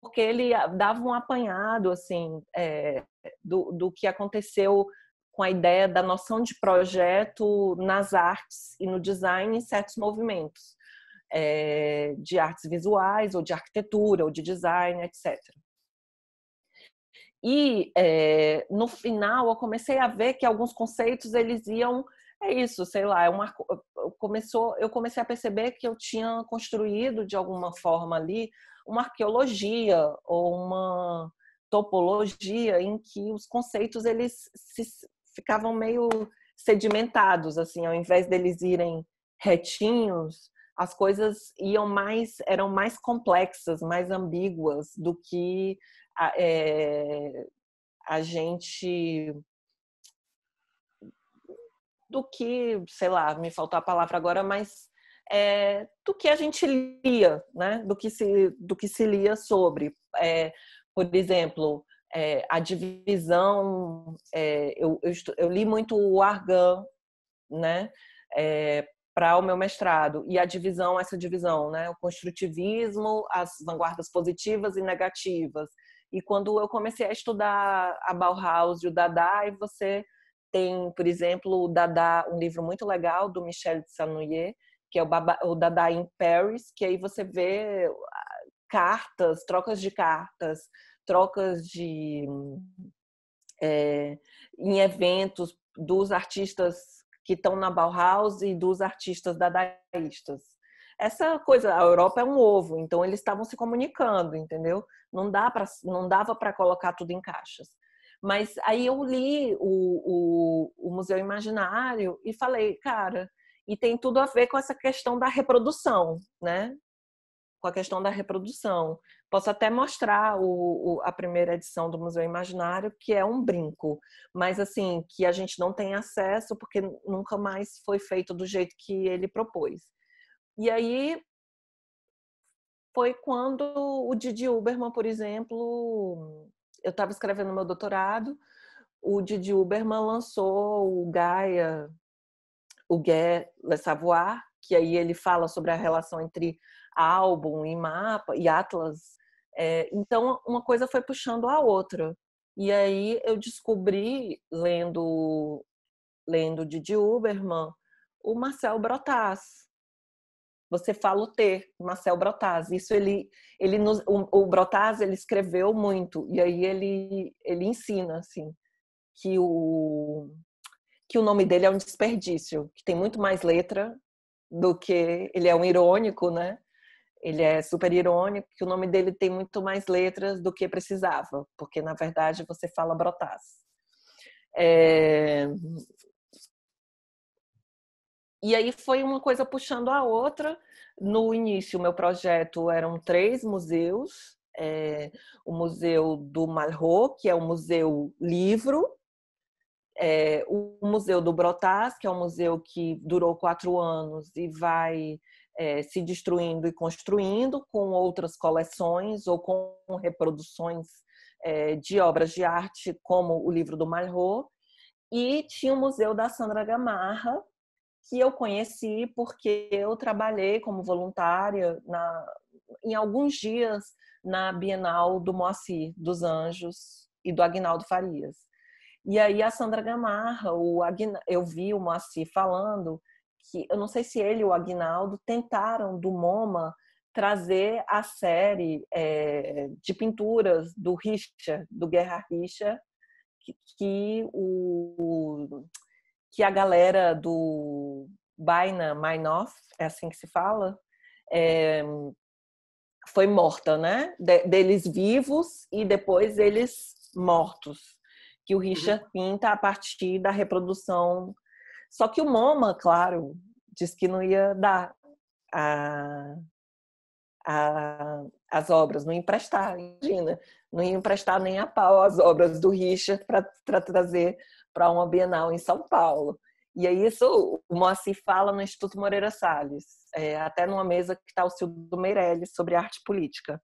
porque ele dava um apanhado assim é, do, do que aconteceu com a ideia da noção de projeto nas artes e no design em certos movimentos é, de artes visuais ou de arquitetura ou de design, etc. E é, no final eu comecei a ver que alguns conceitos eles iam é isso, sei lá, é uma, começou, eu comecei a perceber que eu tinha construído de alguma forma ali uma arqueologia ou uma topologia em que os conceitos eles se, ficavam meio sedimentados, assim, ao invés deles irem retinhos, as coisas iam mais eram mais complexas, mais ambíguas do que a, é, a gente do que, sei lá, me faltou a palavra agora, mas é, do que a gente lia, né? Do que se, do que se lia sobre. É, por exemplo, é, a divisão, é, eu, eu, eu, li muito o Argan, né? É, para o meu mestrado e a divisão essa divisão né o construtivismo as vanguardas positivas e negativas e quando eu comecei a estudar a Bauhaus e o Dada e você tem por exemplo o Dada um livro muito legal do Michel de Sanoyer que é o, Baba, o Dada em Paris que aí você vê ah, cartas trocas de cartas trocas de é, em eventos dos artistas que estão na Bauhaus e dos artistas dadaístas. Essa coisa, a Europa é um ovo, então eles estavam se comunicando, entendeu? Não, dá pra, não dava para colocar tudo em caixas. Mas aí eu li o, o, o Museu Imaginário e falei, cara, e tem tudo a ver com essa questão da reprodução, né? com a questão da reprodução. Posso até mostrar o, o, a primeira edição do Museu Imaginário, que é um brinco, mas assim, que a gente não tem acesso porque nunca mais foi feito do jeito que ele propôs. E aí foi quando o Didi Uberman, por exemplo, eu estava escrevendo meu doutorado, o Didi Uberman lançou o Gaia, o Gué Le Savoir, que aí ele fala sobre a relação entre álbum e mapa e atlas. É, então, uma coisa foi puxando a outra. E aí eu descobri, lendo lendo Didi Uberman, o Marcel Brotaz. Você fala o T, Marcel Brotaz. Isso ele, ele nos, o, o Brotaz ele escreveu muito e aí ele ele ensina assim que o que o nome dele é um desperdício, que tem muito mais letra do que ele é um irônico, né? ele é super irônico, que o nome dele tem muito mais letras do que precisava, porque na verdade você fala Brotás. É... E aí foi uma coisa puxando a outra. No início, meu projeto eram três museus. É... o Museu do Malraux, que é o Museu Livro, é... o Museu do Brotás, que é um museu que durou quatro anos e vai é, se destruindo e construindo com outras coleções ou com reproduções é, de obras de arte, como o livro do Malraux. E tinha o Museu da Sandra Gamarra, que eu conheci porque eu trabalhei como voluntária na, em alguns dias na Bienal do Moacir dos Anjos e do Agnaldo Farias. E aí a Sandra Gamarra, o Agna... eu vi o Moacir falando que eu não sei se ele ou o Agnaldo tentaram do MoMA trazer a série é, de pinturas do Richa, do Guerra Richa, que, que, o, que a galera do Baina Mainoff, é assim que se fala, é, foi morta, né? De, deles vivos e depois eles mortos, que o uhum. Richard pinta a partir da reprodução só que o MoMA, claro, disse que não ia dar a, a, as obras, não emprestar, imagina, não ia emprestar nem a pau as obras do Richard para trazer para uma Bienal em São Paulo. E aí é isso o Moacir fala no Instituto Moreira Salles, é, até numa mesa que está o Silvio Meirelles sobre arte política.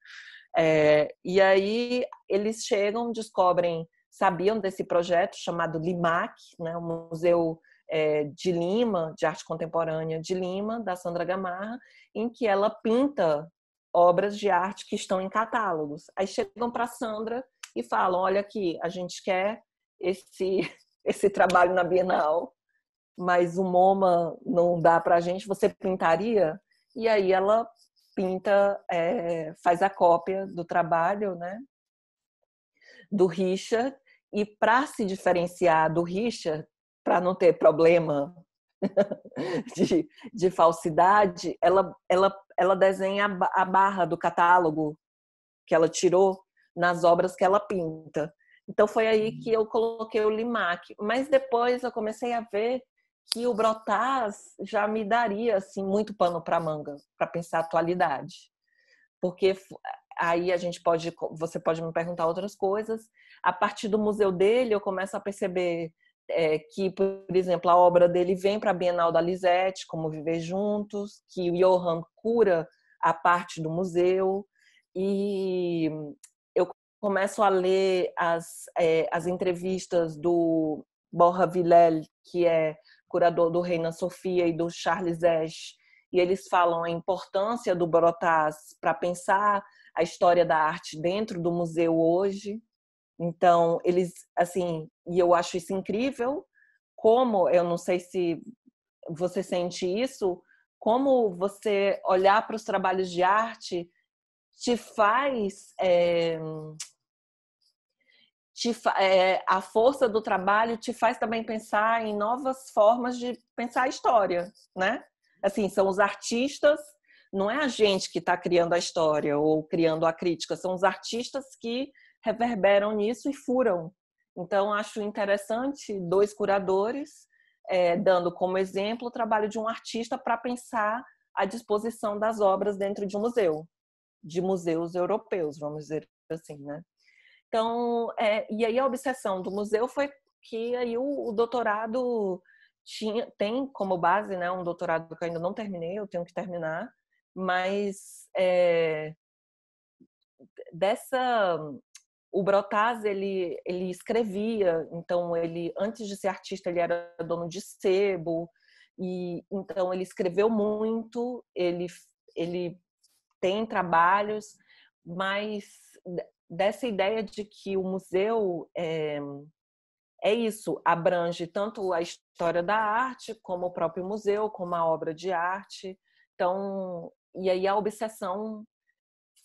É, e aí eles chegam, descobrem, sabiam desse projeto chamado LIMAC, né, o Museu é, de Lima, de arte contemporânea de Lima, da Sandra Gamarra, em que ela pinta obras de arte que estão em catálogos. Aí chegam para Sandra e falam: olha aqui, a gente quer esse esse trabalho na Bienal, mas o MoMA não dá para a gente. Você pintaria? E aí ela pinta, é, faz a cópia do trabalho, né? Do Richard e para se diferenciar do Richard, para não ter problema de, de falsidade, ela, ela, ela desenha a barra do catálogo que ela tirou nas obras que ela pinta. Então foi aí que eu coloquei o Limac. Mas depois eu comecei a ver que o Brotás já me daria assim muito pano para manga para pensar a atualidade. Porque aí a gente pode, você pode me perguntar outras coisas. A partir do museu dele eu começo a perceber é, que, por exemplo, a obra dele vem para a Bienal da Lisette, como Viver Juntos, que o Johan cura a parte do museu, e eu começo a ler as, é, as entrevistas do Borja Villel, que é curador do Reina Sofia e do Charles Esch, e eles falam a importância do Brotas para pensar a história da arte dentro do museu hoje. Então, eles, assim, e eu acho isso incrível, como, eu não sei se você sente isso, como você olhar para os trabalhos de arte te faz. É, te, é, a força do trabalho te faz também pensar em novas formas de pensar a história, né? Assim, são os artistas, não é a gente que está criando a história ou criando a crítica, são os artistas que reverberam nisso e furam. Então, acho interessante dois curadores é, dando como exemplo o trabalho de um artista para pensar a disposição das obras dentro de um museu, de museus europeus, vamos dizer assim, né? Então, é, e aí a obsessão do museu foi que aí o, o doutorado tinha, tem como base, né, um doutorado que eu ainda não terminei, eu tenho que terminar, mas é, dessa o Brotaz ele, ele escrevia, então ele antes de ser artista ele era dono de sebo e então ele escreveu muito, ele ele tem trabalhos, mas dessa ideia de que o museu é, é isso, abrange tanto a história da arte como o próprio museu, como a obra de arte, então e aí a obsessão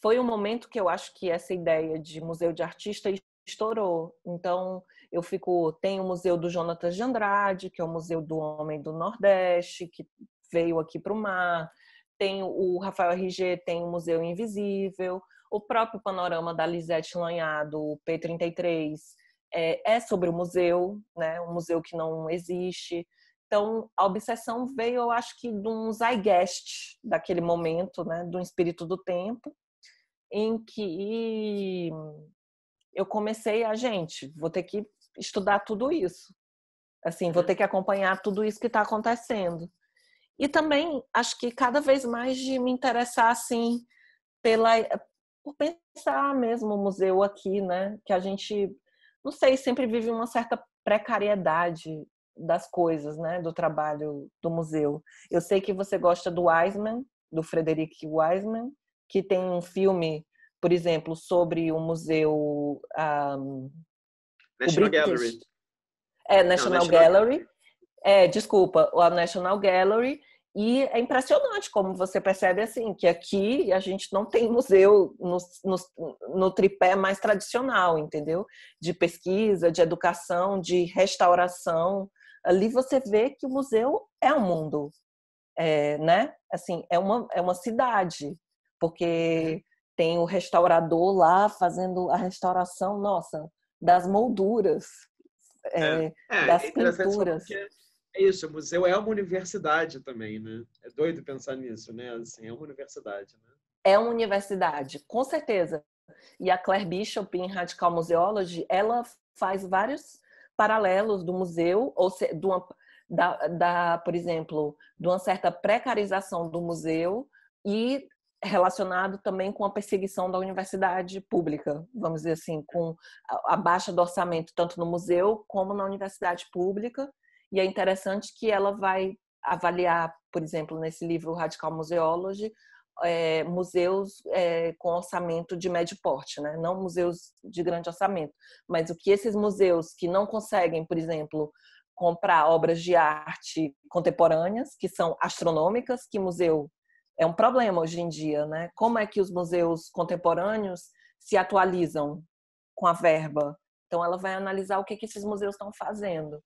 foi um momento que eu acho que essa ideia de museu de artista estourou. Então, eu fico. Tem o Museu do Jonatas de Andrade, que é o Museu do Homem do Nordeste, que veio aqui para o mar. Tem o Rafael RG, tem o Museu Invisível. O próprio panorama da Lisette Lanhado, o P33, é, é sobre o museu, né? um museu que não existe. Então, a obsessão veio, eu acho que, de um zeitgeist daquele momento, né? de um espírito do tempo em que eu comecei a gente, vou ter que estudar tudo isso. Assim, vou é. ter que acompanhar tudo isso que está acontecendo. E também acho que cada vez mais de me interessar assim pela eh, por pensar mesmo o museu aqui, né? Que a gente não sei, sempre vive uma certa precariedade das coisas, né, do trabalho do museu. Eu sei que você gosta do Wiseman, do Frederic Wiseman, que tem um filme, por exemplo, sobre o museu um, ah, National o Gallery. É, National, Não, Gallery. É, desculpa, a National Gallery. E é impressionante como você percebe assim que aqui a gente não tem museu no, no, no, tripé mais tradicional, entendeu? De pesquisa, de educação, de restauração. Ali você vê que o museu é um mundo, é, né? Assim, é uma, é uma cidade porque tem o restaurador lá fazendo a restauração, nossa, das molduras, é, eh, é, é, das é pinturas. É isso, o museu é uma universidade também, né? É doido pensar nisso, né? Assim, é uma universidade, né? É uma universidade, com certeza. E a Claire Bishop, em Radical Museology, ela faz vários paralelos do museu, ou se, do, da, da, por exemplo, de uma certa precarização do museu e relacionado também com a perseguição da universidade pública, vamos dizer assim, com a baixa do orçamento tanto no museu como na universidade pública. E é interessante que ela vai avaliar, por exemplo, nesse livro Radical Museology, é, museus é, com orçamento de médio porte, né? não museus de grande orçamento, mas o que esses museus que não conseguem, por exemplo, comprar obras de arte contemporâneas, que são astronômicas, que museu é um problema hoje em dia, né? Como é que os museus contemporâneos se atualizam com a verba? Então ela vai analisar o que, que esses museus estão fazendo.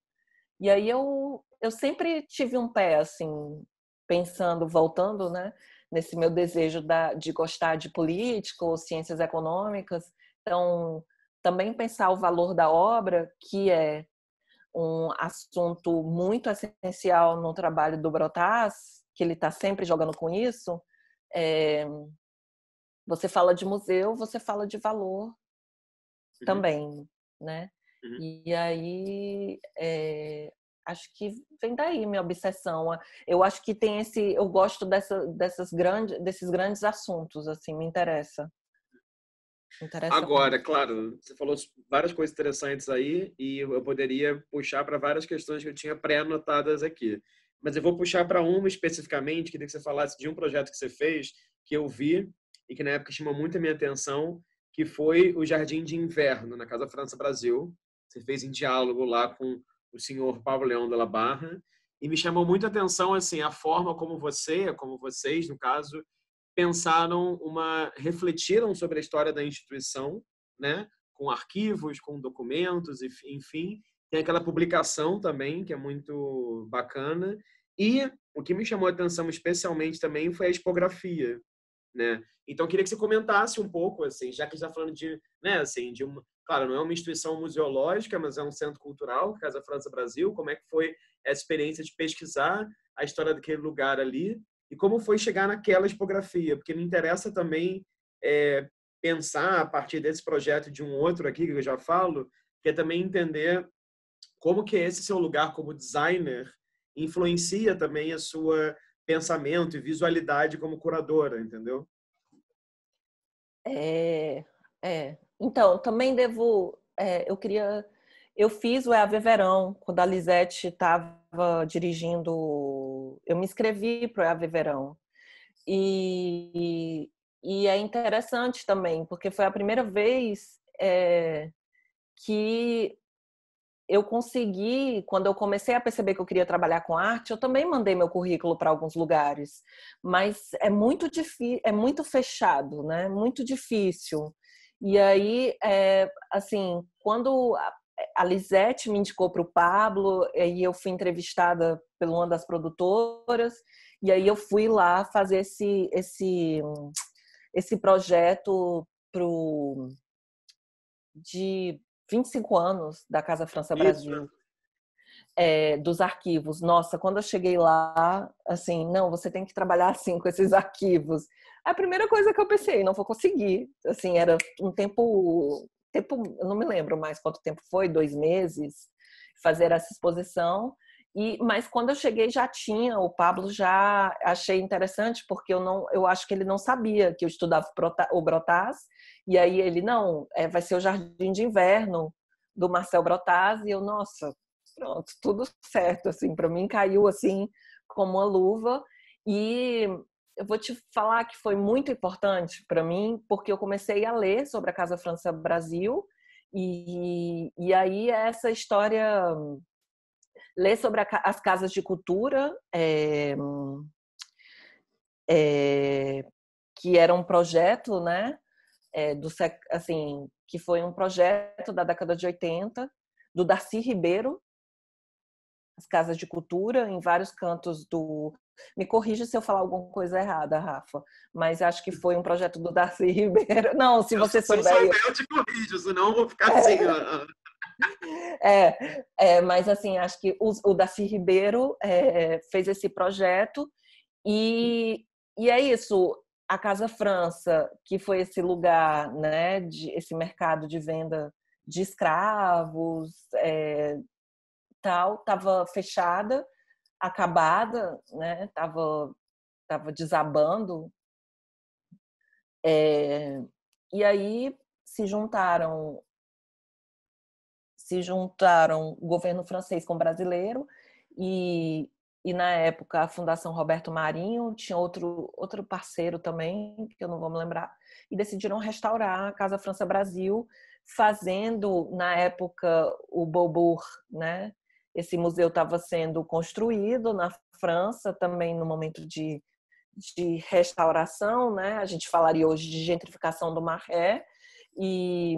E aí eu, eu sempre tive um pé assim, pensando, voltando, né? Nesse meu desejo da, de gostar de política ou ciências econômicas. Então, também pensar o valor da obra, que é um assunto muito essencial no trabalho do Brotas, que ele está sempre jogando com isso, é, você fala de museu, você fala de valor uhum. também, né? Uhum. E aí é, acho que vem daí minha obsessão. Eu acho que tem esse, eu gosto dessa, dessas grandes, desses grandes assuntos, assim, me interessa. interessa Agora, muito. claro, você falou várias coisas interessantes aí e eu poderia puxar para várias questões que eu tinha pré-anotadas aqui mas eu vou puxar para uma especificamente, queria que você falasse de um projeto que você fez, que eu vi e que na época chamou muito a minha atenção, que foi o Jardim de Inverno, na Casa França Brasil. Você fez em diálogo lá com o senhor Paulo Leão de la Barra, e me chamou muito a atenção assim a forma como você, como vocês, no caso, pensaram uma refletiram sobre a história da instituição, né, com arquivos, com documentos, enfim, tem aquela publicação também que é muito bacana e o que me chamou a atenção especialmente também foi a expografia, né? Então queria que você comentasse um pouco assim, já que está falando de, né, assim, de uma, claro, não é uma instituição museológica, mas é um centro cultural, Casa França Brasil, como é que foi essa experiência de pesquisar a história daquele lugar ali e como foi chegar naquela expografia, porque me interessa também é, pensar a partir desse projeto de um outro aqui que eu já falo, que é também entender como que é esse seu lugar como designer influencia também a sua pensamento e visualidade como curadora, entendeu? É, é. Então, também devo. É, eu queria. Eu fiz o EAV Verão, quando a Lisete estava dirigindo. Eu me inscrevi para o EAV Verão. E, e, é interessante também, porque foi a primeira vez é, que eu consegui, quando eu comecei a perceber que eu queria trabalhar com arte, eu também mandei meu currículo para alguns lugares, mas é muito difícil, é muito fechado, né? Muito difícil. E aí, é, assim, quando a Lisete me indicou para o Pablo, e eu fui entrevistada por uma das produtoras, e aí eu fui lá fazer esse esse esse projeto pro de 25 anos da Casa França Brasil. É, dos arquivos. Nossa, quando eu cheguei lá, assim, não, você tem que trabalhar assim com esses arquivos. A primeira coisa que eu pensei, não vou conseguir. Assim, era um tempo, tempo, eu não me lembro mais quanto tempo foi, dois meses, fazer essa exposição. E, mas quando eu cheguei já tinha, o Pablo já achei interessante, porque eu não eu acho que ele não sabia que eu estudava o Brotaz e aí ele, não, é, vai ser o Jardim de Inverno do Marcel Brotaz e eu, nossa, pronto, tudo certo, assim, para mim caiu assim como uma luva, e eu vou te falar que foi muito importante para mim, porque eu comecei a ler sobre a Casa França Brasil, e, e aí essa história ler sobre a, as casas de cultura, é, é, que era um projeto, né? É, do, assim, que foi um projeto da década de 80, do Darcy Ribeiro, as casas de cultura em vários cantos do. Me corrija se eu falar alguma coisa errada, Rafa, mas acho que foi um projeto do Darcy Ribeiro. Não, se você souber. Se souber, eu te corrijo, senão eu vou ficar assim, é. assim. é, é, mas assim, acho que o, o Daci Ribeiro é, fez esse projeto e, e é isso. A Casa França, que foi esse lugar, né, de, esse mercado de venda de escravos, é, tal, estava fechada, acabada, né, tava, tava desabando. É, e aí se juntaram se juntaram o governo francês com o brasileiro e, e na época a Fundação Roberto Marinho tinha outro outro parceiro também que eu não vou me lembrar e decidiram restaurar a Casa França Brasil fazendo na época o Beaubourg, né? Esse museu estava sendo construído na França também no momento de de restauração, né? A gente falaria hoje de gentrificação do maré e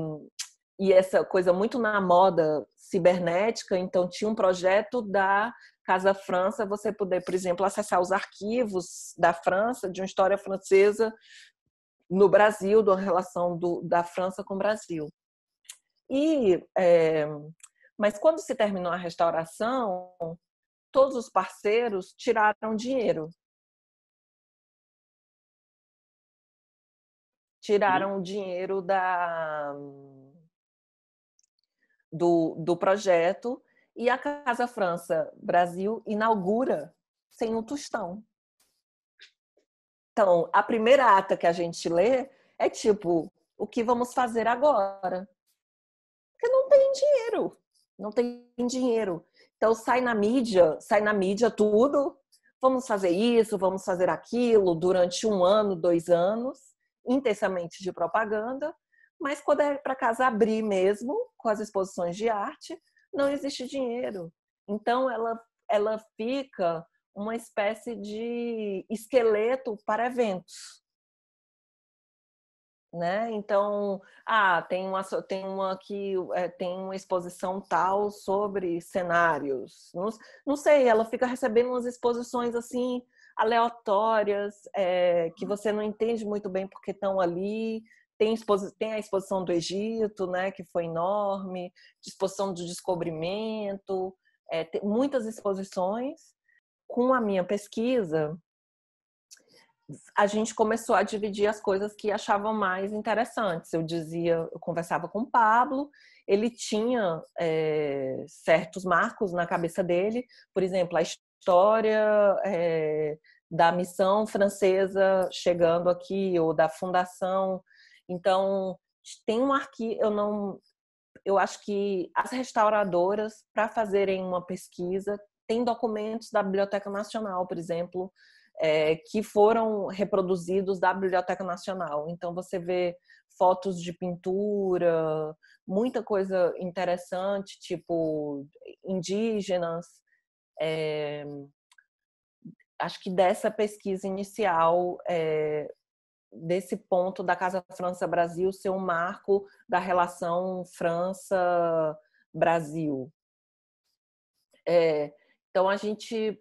e essa coisa muito na moda cibernética, então tinha um projeto da Casa França, você poder, por exemplo, acessar os arquivos da França, de uma história francesa no Brasil, da relação do, da França com o Brasil. E, é, mas quando se terminou a restauração, todos os parceiros tiraram dinheiro. Tiraram uhum. o dinheiro da do, do projeto e a Casa França Brasil inaugura sem um tostão. Então, a primeira ata que a gente lê é tipo, o que vamos fazer agora? Porque não tem dinheiro, não tem dinheiro. Então sai na mídia, sai na mídia tudo. Vamos fazer isso, vamos fazer aquilo durante um ano, dois anos, intensamente de propaganda. Mas quando é para casa abrir mesmo, com as exposições de arte, não existe dinheiro. Então ela, ela fica uma espécie de esqueleto para eventos. Né? Então, ah, tem uma tem uma que é, tem uma exposição tal sobre cenários. Não, não sei, ela fica recebendo umas exposições assim aleatórias é, que você não entende muito bem porque estão ali. Tem, tem a exposição do Egito, né, que foi enorme, exposição do descobrimento, é, muitas exposições. Com a minha pesquisa, a gente começou a dividir as coisas que achavam mais interessantes. Eu dizia, eu conversava com o Pablo, ele tinha é, certos marcos na cabeça dele, por exemplo, a história é, da missão francesa chegando aqui, ou da fundação então, tem um arquivo, eu não eu acho que as restauradoras para fazerem uma pesquisa têm documentos da Biblioteca Nacional, por exemplo, é, que foram reproduzidos da Biblioteca Nacional. Então você vê fotos de pintura, muita coisa interessante, tipo indígenas. É, acho que dessa pesquisa inicial é, desse ponto da Casa França Brasil ser um marco da relação França Brasil. É, então a gente,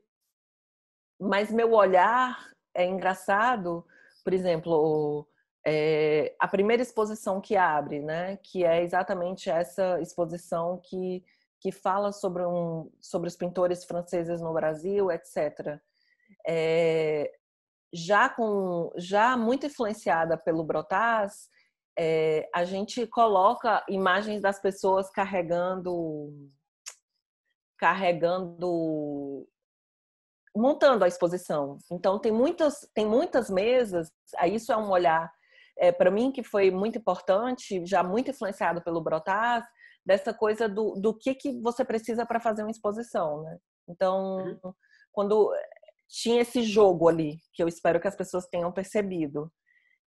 mas meu olhar é engraçado, por exemplo, é, a primeira exposição que abre, né, que é exatamente essa exposição que que fala sobre um sobre os pintores franceses no Brasil, etc. É, já com já muito influenciada pelo brotas é, a gente coloca imagens das pessoas carregando carregando montando a exposição. Então tem muitas tem muitas mesas. Isso é um olhar é, para mim que foi muito importante, já muito influenciado pelo brotas dessa coisa do, do que que você precisa para fazer uma exposição, né? Então uhum. quando tinha esse jogo ali, que eu espero que as pessoas tenham percebido.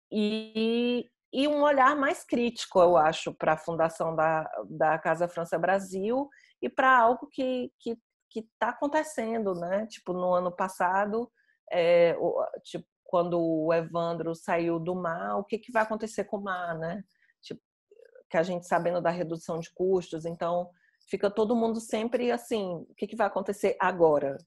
E, e um olhar mais crítico, eu acho, para a fundação da, da Casa França Brasil e para algo que está que, que tá acontecendo, né? Tipo, no ano passado, é, tipo, quando o Evandro saiu do mar, o que, que vai acontecer com o mar, né? Tipo, que a gente sabendo da redução de custos, então fica todo mundo sempre assim, o que, que vai acontecer agora?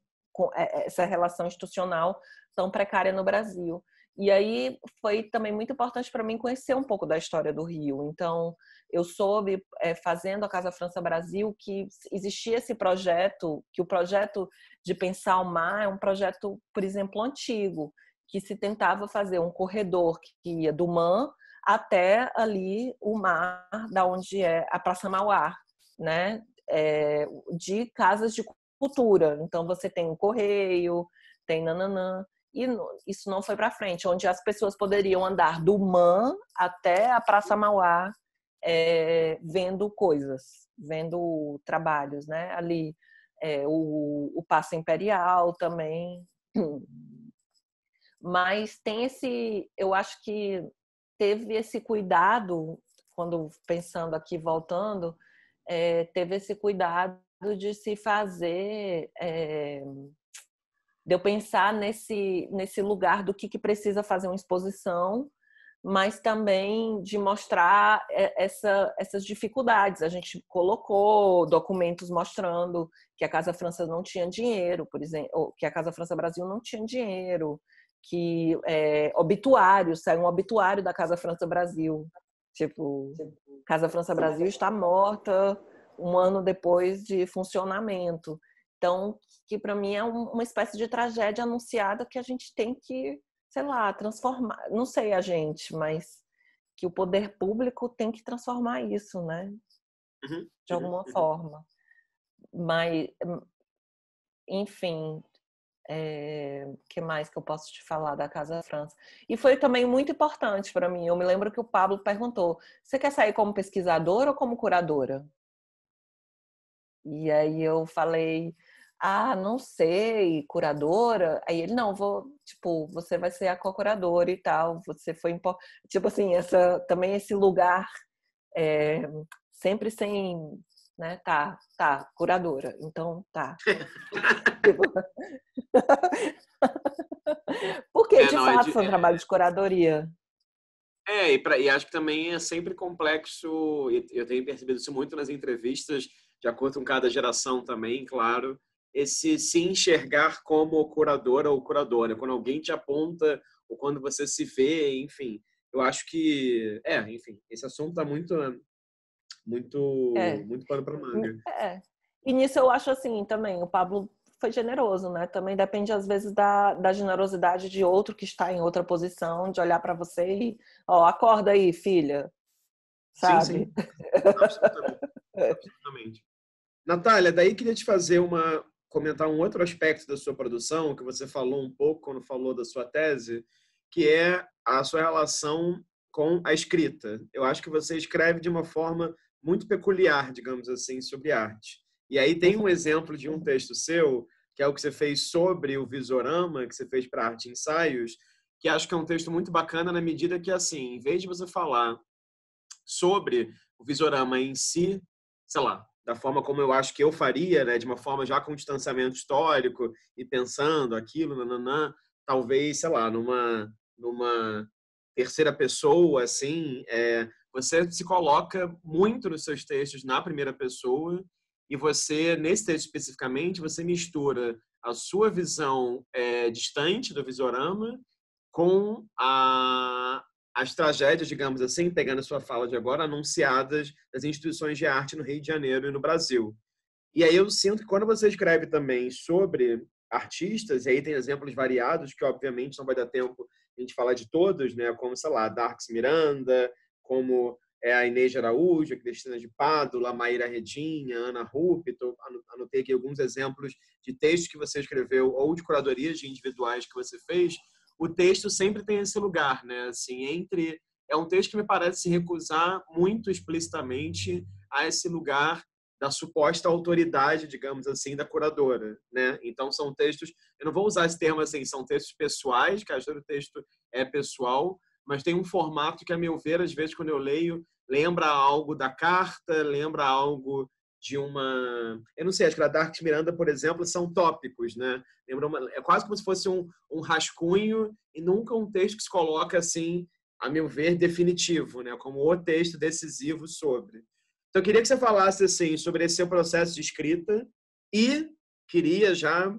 É, é, essa relação institucional tão precária no Brasil. E aí foi também muito importante para mim conhecer um pouco da história do Rio. Então, eu soube, é, fazendo a Casa França Brasil, que existia esse projeto, que o projeto de pensar o mar é um projeto, por exemplo, antigo, que se tentava fazer um corredor que ia do Man até ali o mar, da onde é a Praça Mauá, né? É, de casas de cultura. Então você tem o correio, tem nananã. E isso não foi para frente, onde as pessoas poderiam andar do Man até a Praça Mauá é, vendo coisas, vendo trabalhos, né? Ali é, o, o Passo Imperial também. Mas tem esse, eu acho que teve esse cuidado, quando pensando aqui, voltando, é, teve esse cuidado de se fazer. É, de eu pensar nesse, nesse lugar do que, que precisa fazer uma exposição, mas também de mostrar eh, essa, essas dificuldades. A gente colocou documentos mostrando que a Casa França não tinha dinheiro, por exemplo, que a Casa França Brasil não tinha dinheiro, que é, obituário, saiu um obituário da Casa França Brasil. Tipo, tipo Casa França Brasil está morta, um ano depois de funcionamento. Então, que para mim é uma espécie de tragédia anunciada que a gente tem que, sei lá, transformar. Não sei a gente, mas que o poder público tem que transformar isso, né? Uhum, de uhum, alguma uhum, forma. Mas, enfim, é, que mais que eu posso te falar da Casa França? E foi também muito importante para mim. Eu me lembro que o Pablo perguntou: você quer sair como pesquisadora ou como curadora? E aí eu falei, ah, não sei, curadora. Aí ele, não, vou, tipo, você vai ser a co-curadora e tal. Você foi importante. Tipo assim, essa, também esse lugar é, sempre sem, né? Tá, tá, curadora. Então, tá. Porque, é, de não, é fato, é de... foi um trabalho de curadoria. É, e, pra, e acho que também é sempre complexo, eu tenho percebido isso muito nas entrevistas, de acordo com cada geração também, claro, esse se enxergar como curadora ou curadora, quando alguém te aponta ou quando você se vê, enfim. Eu acho que, é, enfim, esse assunto está muito, muito, é. muito para para manga. É. E nisso eu acho assim também, o Pablo foi generoso, né? Também depende às vezes da, da generosidade de outro que está em outra posição, de olhar para você e, ó, acorda aí, filha. Sabe? Sim, sim. Absolutamente. Absolutamente. Natália, daí queria te fazer uma comentar um outro aspecto da sua produção que você falou um pouco quando falou da sua tese, que é a sua relação com a escrita. Eu acho que você escreve de uma forma muito peculiar, digamos assim, sobre arte. E aí tem um exemplo de um texto seu, que é o que você fez sobre o Visorama, que você fez para Arte Ensaios, que acho que é um texto muito bacana na medida que, assim, em vez de você falar sobre o Visorama em si, sei lá, da forma como eu acho que eu faria, né? de uma forma já com distanciamento histórico e pensando aquilo, nananã, talvez, sei lá, numa, numa terceira pessoa, assim, é, você se coloca muito nos seus textos na primeira pessoa e você, nesse texto especificamente, você mistura a sua visão é, distante do visorama com a, as tragédias, digamos assim, pegando a sua fala de agora, anunciadas das instituições de arte no Rio de Janeiro e no Brasil. E aí eu sinto que quando você escreve também sobre artistas, e aí tem exemplos variados, que obviamente não vai dar tempo a gente falar de todos, né? como, sei lá, Darks Miranda, como é, a Inês Araújo, a Cristina de Pádua, Maíra Redinha, Ana Rupp, anotei aqui alguns exemplos de textos que você escreveu ou de curadorias de individuais que você fez, o texto sempre tem esse lugar, né? Assim, entre é um texto que me parece se recusar muito explicitamente a esse lugar da suposta autoridade, digamos assim, da curadora, né? Então são textos, eu não vou usar esse termo assim, são textos pessoais, que às vezes o texto é pessoal, mas tem um formato que a meu ver, às vezes quando eu leio, lembra algo da carta, lembra algo de uma. Eu não sei, acho que a Dark Miranda, por exemplo, são tópicos, né? Lembra uma... É quase como se fosse um, um rascunho e nunca um texto que se coloca assim, a meu ver, definitivo, né? Como o texto decisivo sobre. Então, eu queria que você falasse assim sobre esse seu processo de escrita e queria já,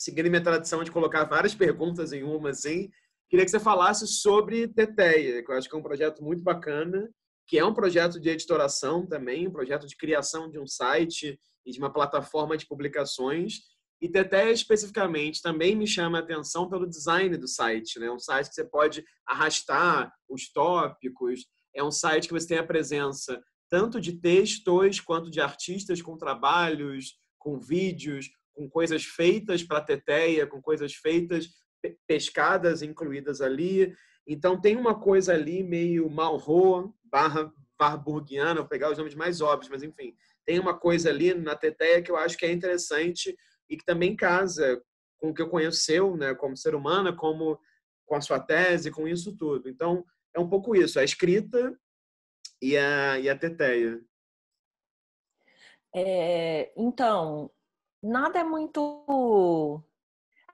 seguindo minha tradição de colocar várias perguntas em uma, assim, queria que você falasse sobre Teteia, que eu acho que é um projeto muito bacana que é um projeto de editoração também, um projeto de criação de um site e de uma plataforma de publicações. E Teté, especificamente, também me chama a atenção pelo design do site. Né? É um site que você pode arrastar os tópicos, é um site que você tem a presença tanto de textos quanto de artistas com trabalhos, com vídeos, com coisas feitas para Teteia, com coisas feitas pescadas incluídas ali. Então tem uma coisa ali meio Malro, barra warburgiana, vou pegar os nomes mais óbvios, mas enfim, tem uma coisa ali na teteia que eu acho que é interessante e que também casa com o que eu conheço seu, né, como ser humano, como com a sua tese, com isso tudo. Então, é um pouco isso, a escrita e a, e a teteia. É, então, nada é muito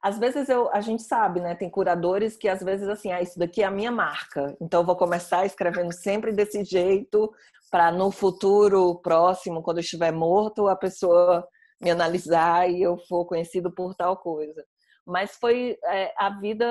às vezes eu, a gente sabe, né? Tem curadores que às vezes assim, ah, isso daqui é a minha marca. Então eu vou começar escrevendo sempre desse jeito para no futuro próximo, quando eu estiver morto, a pessoa me analisar e eu for conhecido por tal coisa. Mas foi é, a vida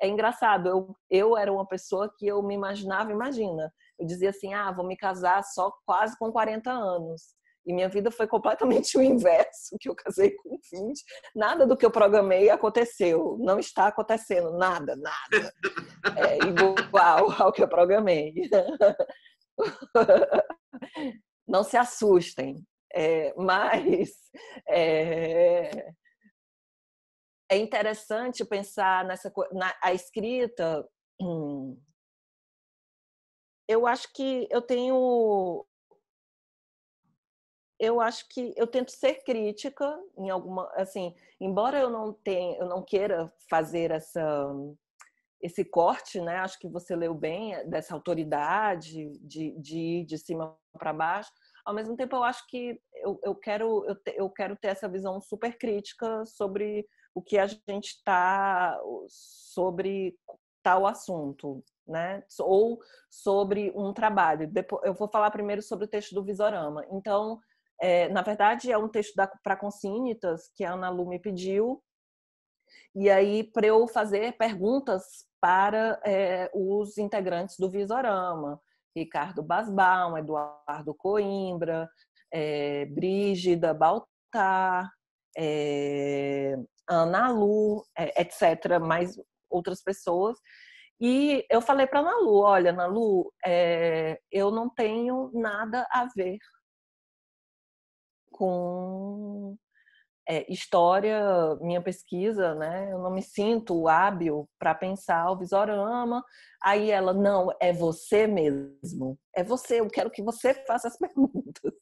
é engraçado. Eu, eu era uma pessoa que eu me imaginava, imagina. Eu dizia assim: "Ah, vou me casar só quase com 40 anos". E minha vida foi completamente o inverso, que eu casei com 20. Nada do que eu programei aconteceu. Não está acontecendo nada, nada. É igual ao que eu programei. Não se assustem. É, mas é, é, interessante pensar nessa na, a escrita. Hum, eu acho que eu tenho eu acho que eu tento ser crítica em alguma, assim, embora eu não tenha, eu não queira fazer essa esse corte, né? Acho que você leu bem eh, dessa autoridade de, de ir de cima para baixo. Ao mesmo tempo, eu acho que eu, eu quero eu, te, eu quero ter essa visão super crítica sobre o que a gente está sobre tal assunto, né? Ou sobre um trabalho. Depois, eu vou falar primeiro sobre o texto do Visorama. Então, é, na verdade, é um texto da para Consínitas, que a Ana Lu me pediu. E aí, para eu fazer perguntas para é, os integrantes do Visorama, Ricardo Basbaum, Eduardo Coimbra, é, Brígida Baltar, é, Ana Lu, é, etc., mais outras pessoas. E eu falei para Ana Lu, olha, Ana Lu, é, eu não tenho nada a ver com é, história, minha pesquisa, né? Eu não me sinto hábil para pensar o visorama. Aí ela, não, é você mesmo. É você, eu quero que você faça as perguntas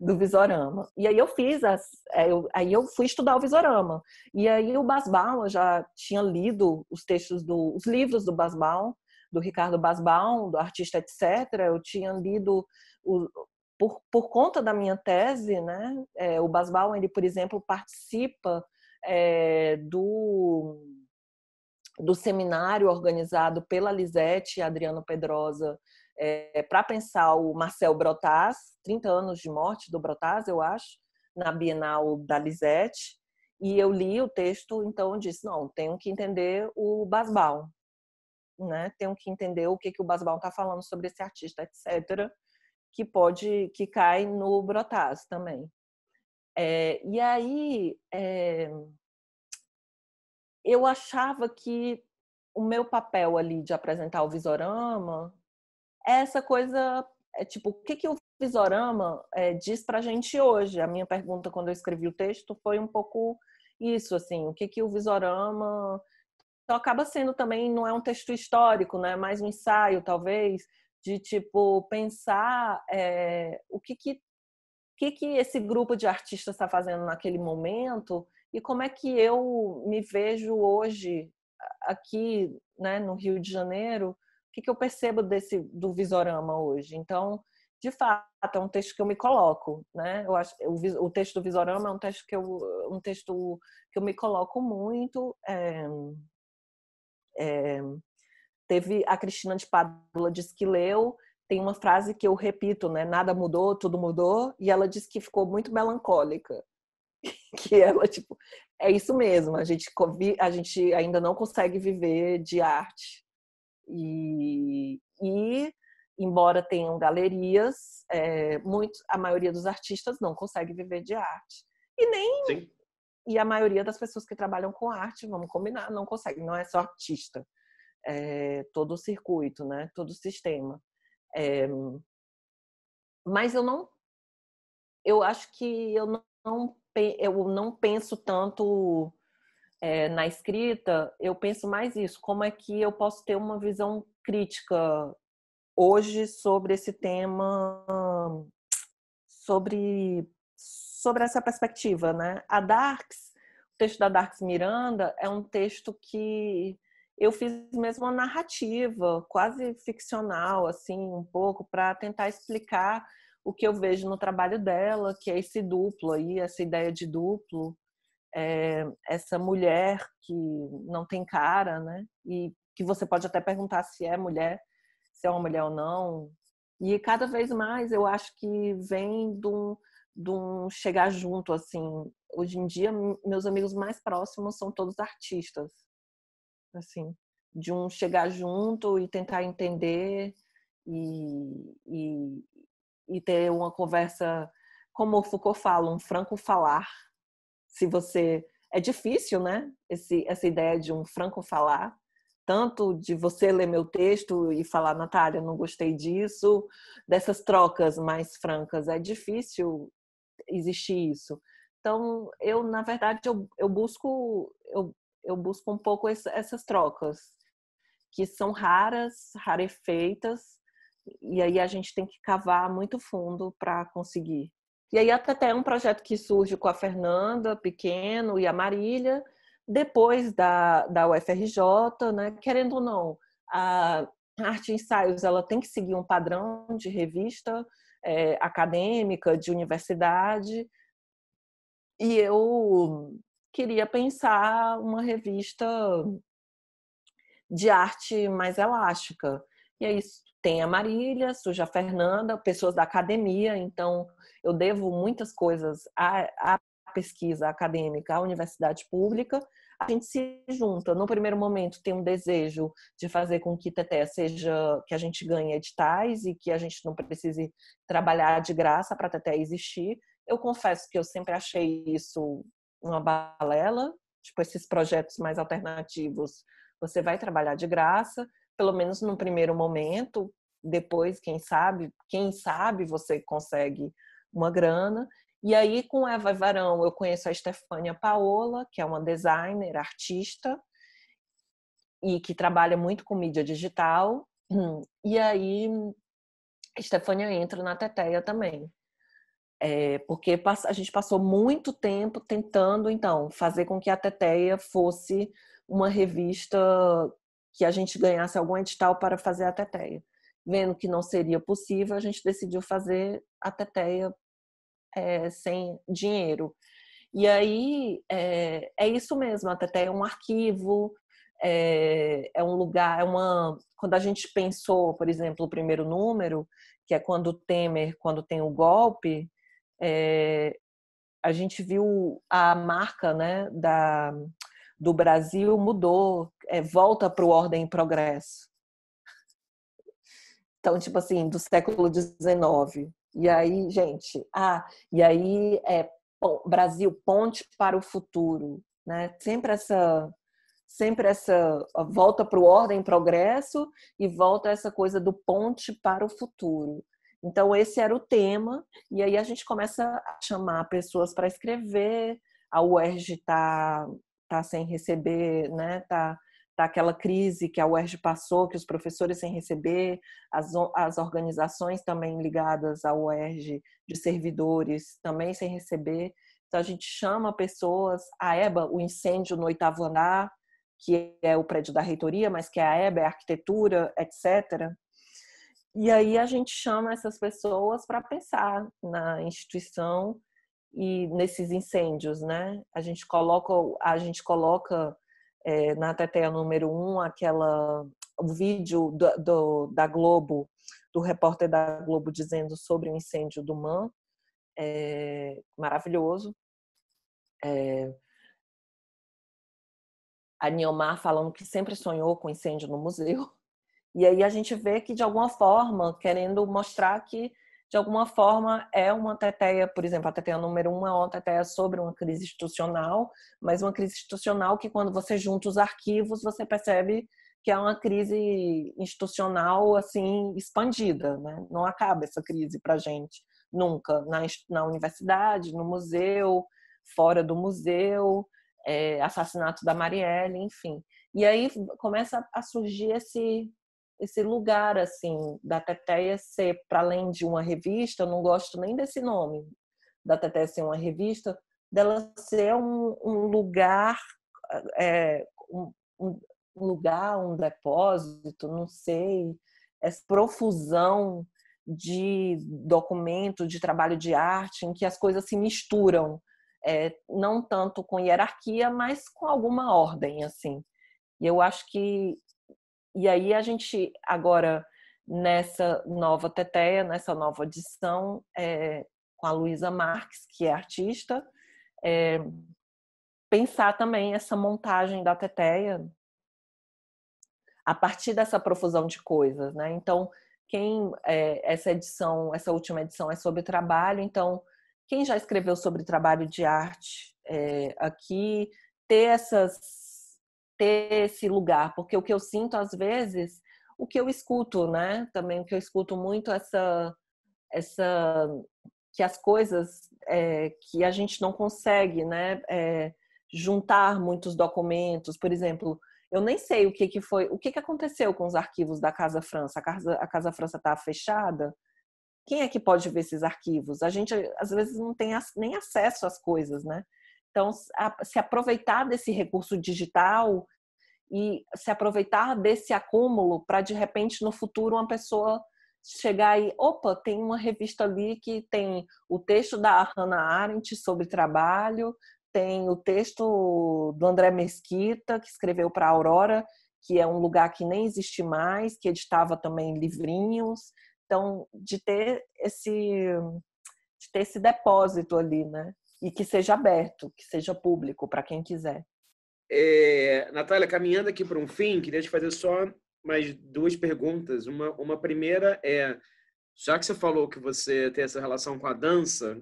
do visorama. E aí eu fiz, as, eh, eu, aí eu fui estudar o visorama. E aí o Basbaum, eu já tinha lido os textos, do, os livros do Basbaum, do Ricardo Basbaum, do artista, etc. Eu tinha lido o, por, por conta da minha tese, né, é, o Basbal ele, por exemplo, participa é, do, do seminário organizado pela Lisete e Adriano Pedrosa é, eh, para pensar o Marcel Brotaz, 30 anos de morte do Brotaz, eu acho, na Bienal da Lisete. E eu li o texto, então eu disse, não, tenho que entender o Basbal, né? Tenho que entender o que, que o Basbal está falando sobre esse artista, etc que pode que cai no brotas também. É, e aí é, eu achava que o meu papel ali de apresentar o visorama é essa coisa é tipo o que que o visorama é, diz para a gente hoje. A minha pergunta quando eu escrevi o texto foi um pouco isso assim, o que que o visorama então acaba sendo também não é um texto histórico, né? É mais um ensaio talvez de tipo pensar é, o que que, que que esse grupo de artistas está fazendo naquele momento e como é que eu me vejo hoje aqui né, no Rio de Janeiro, o que, que eu percebo desse do Visorama hoje? Então, de fato, é um texto que eu me coloco, né? Eu acho, o, o texto do Visorama é um texto que eu, um texto que eu me coloco muito. É, é, Teve a Cristina de Padula diz que leu, tem uma frase que eu repito, né? Nada mudou, tudo mudou, e ela diz que ficou muito melancólica. que ela tipo, é isso mesmo, a gente a gente ainda não consegue viver de arte. E, e embora tenham galerias, é, muito, a maioria dos artistas não consegue viver de arte. E nem Sim. e a maioria das pessoas que trabalham com arte, vamos combinar, não consegue, não é só artista é, todo o circuito, né? todo o sistema. É, mas eu não. Eu acho que eu não, eu não penso tanto é, na escrita, eu penso mais isso, como é que eu posso ter uma visão crítica hoje sobre esse tema, sobre, sobre essa perspectiva, né? A Darks, o texto da Darks Miranda é um texto que eu fiz mesmo uma narrativa, quase ficcional, assim, um pouco, para tentar explicar o que eu vejo no trabalho dela, que é esse duplo aí, essa ideia de duplo, é, essa mulher que não tem cara, né? E que você pode até perguntar se é mulher, se é uma mulher ou não. E cada vez mais eu acho que vem de um, de um chegar junto, assim. Hoje em dia, meus amigos mais próximos são todos artistas assim, de um chegar junto e tentar entender e, e, e ter uma conversa, como o Foucault fala, um franco falar. Se você. É difícil, né? Esse, essa ideia de um franco falar, tanto de você ler meu texto e falar, Natália, não gostei disso, dessas trocas mais francas. É difícil existir isso. Então, eu, na verdade, eu, eu busco, eu, eu busco um pouco esse, essas trocas, que são raras, rarefeitas, e aí a gente tem que cavar muito fundo para conseguir. E aí até um projeto que surge com a Fernanda Pequeno e a Marília, depois da, da UFRJ, né? querendo ou não, a Arte Ensaios ela tem que seguir um padrão de revista é, acadêmica, de universidade, e eu queria pensar uma revista de arte mais elástica. E aí tem a Marília, Suja Fernanda, pessoas da academia, então eu devo muitas coisas à, à pesquisa acadêmica, à universidade pública. A gente se junta. No primeiro momento tem um desejo de fazer com que TTE seja que a gente ganhe editais e que a gente não precise trabalhar de graça para TT existir. Eu confesso que eu sempre achei isso uma balela, tipo esses projetos mais alternativos, você vai trabalhar de graça, pelo menos no primeiro momento, depois, quem sabe, quem sabe você consegue uma grana. E aí, com Eva Varão, eu conheço a Estefânia Paola, que é uma designer, artista, e que trabalha muito com mídia digital. E aí, a Estefânia entra na Teteia também. É, porque a gente passou muito tempo tentando, então, fazer com que a Teteia fosse uma revista que a gente ganhasse algum edital para fazer a Teteia. Vendo que não seria possível, a gente decidiu fazer a Teteia é, sem dinheiro. E aí é, é, isso mesmo, a Teteia é um arquivo, é, é um lugar, é uma. Quando a gente pensou, por exemplo, o primeiro número, que é quando o Temer, quando tem o golpe, é, a gente viu a marca né, da, do Brasil mudou, é, volta para o ordem e progresso. Então, tipo assim, do século XIX. E aí, gente, ah, e aí é Brasil ponte para o futuro, né? Sempre essa sempre essa volta para o ordem progresso e volta essa coisa do ponte para o futuro. Então, esse era o tema, e aí a gente começa a chamar pessoas para escrever. A UERJ está tá sem receber, né? Tá, tá aquela crise que a UERJ passou, que os professores sem receber, as, as organizações também ligadas à UERJ, de servidores também sem receber. Então, a gente chama pessoas. A EBA, o incêndio no oitavo andar, que é o prédio da reitoria, mas que é a EBA é arquitetura, etc. E aí a gente chama essas pessoas para pensar na instituição e nesses incêndios, né? A gente coloca, a gente coloca é, na TTE número um aquela o vídeo do, do, da Globo, do repórter da Globo dizendo sobre o incêndio do Man, é, maravilhoso. É, a Niomar falando que sempre sonhou com incêndio no museu. E aí a gente vê que, de alguma forma, querendo mostrar que, de alguma forma, é uma teteia, por exemplo, a teteia número um é uma teteia sobre uma crise institucional, mas uma crise institucional que, quando você junta os arquivos, você percebe que é uma crise institucional, assim, expandida, né? Não acaba essa crise pra gente, nunca. Na, na universidade, no museu, fora do museu, é, assassinato da Marielle, enfim. E aí começa a surgir esse esse lugar assim da Teteia ser para além de uma revista, eu não gosto nem desse nome da Teteia ser uma revista, dela ser um, um lugar é, um, um, lugar, um depósito, não sei, essa profusão de documento, de trabalho de arte, em que as coisas se misturam, é, não tanto com hierarquia, mas com alguma ordem, assim. E eu acho que e aí a gente agora nessa nova teteia, nessa nova edição, é, com a Luísa Marques, que é artista, é, pensar também essa montagem da teteia a partir dessa profusão de coisas, né? Então, quem é, essa edição, essa última edição é sobre trabalho, então quem já escreveu sobre trabalho de arte é, aqui ter essas ter esse lugar, porque o que eu sinto às vezes, o que eu escuto, né? Também o que eu escuto muito é essa essa que as coisas é, que a gente não consegue, né? É, juntar muitos documentos, por exemplo, eu nem sei o que, que foi, o que, que aconteceu com os arquivos da Casa França. A Casa, a Casa França está fechada. Quem é que pode ver esses arquivos? A gente às vezes não tem nem acesso às coisas, né? Então, se aproveitar desse recurso digital e se aproveitar desse acúmulo para, de repente, no futuro, uma pessoa chegar e, opa, tem uma revista ali que tem o texto da Hannah Arendt sobre trabalho, tem o texto do André Mesquita, que escreveu para a Aurora, que é um lugar que nem existe mais, que editava também livrinhos. Então, de ter esse, de ter esse depósito ali, né? e que seja aberto, que seja público para quem quiser. É, Natália, caminhando aqui para um fim, queria te fazer só mais duas perguntas. Uma, uma primeira é, já que você falou que você tem essa relação com a dança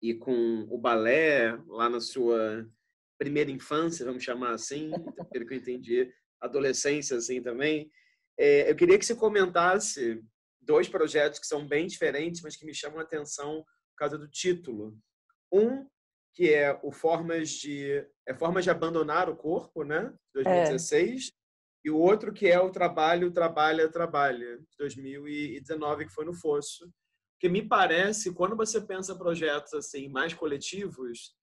e com o balé lá na sua primeira infância, vamos chamar assim, pelo que eu entendi, adolescência assim também, é, eu queria que você comentasse dois projetos que são bem diferentes, mas que me chamam a atenção por causa do título. Um, que é o Formas de, é Formas de Abandonar o Corpo, né? 2016. É. E o outro que é o Trabalho, Trabalha, Trabalha, 2019, que foi no Fosso. Porque me parece, quando você pensa projetos assim mais coletivos,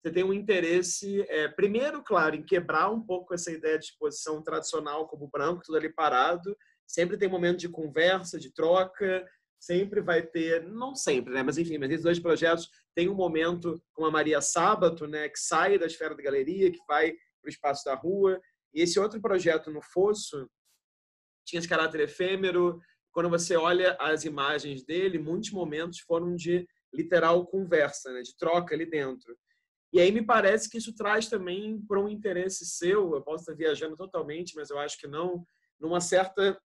você tem um interesse, é, primeiro, claro, em quebrar um pouco essa ideia de exposição tradicional como branco, tudo ali parado. Sempre tem momento de conversa, de troca, sempre vai ter, não sempre, né? Mas enfim, mas esses dois projetos tem um momento com a Maria Sábato, né, que sai da esfera da galeria, que vai para o espaço da rua. E esse outro projeto no Fosso tinha esse caráter efêmero. Quando você olha as imagens dele, muitos momentos foram de literal conversa, né, de troca ali dentro. E aí me parece que isso traz também para um interesse seu, eu posso estar viajando totalmente, mas eu acho que não, numa certa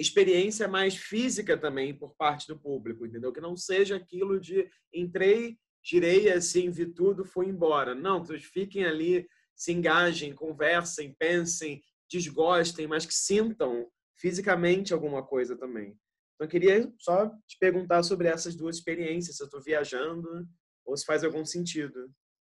experiência mais física também por parte do público, entendeu? Que não seja aquilo de entrei, girei assim, vi tudo, fui embora. Não, que eles fiquem ali, se engajem, conversem, pensem, desgostem, mas que sintam fisicamente alguma coisa também. Então, eu queria só te perguntar sobre essas duas experiências, se eu estou viajando ou se faz algum sentido.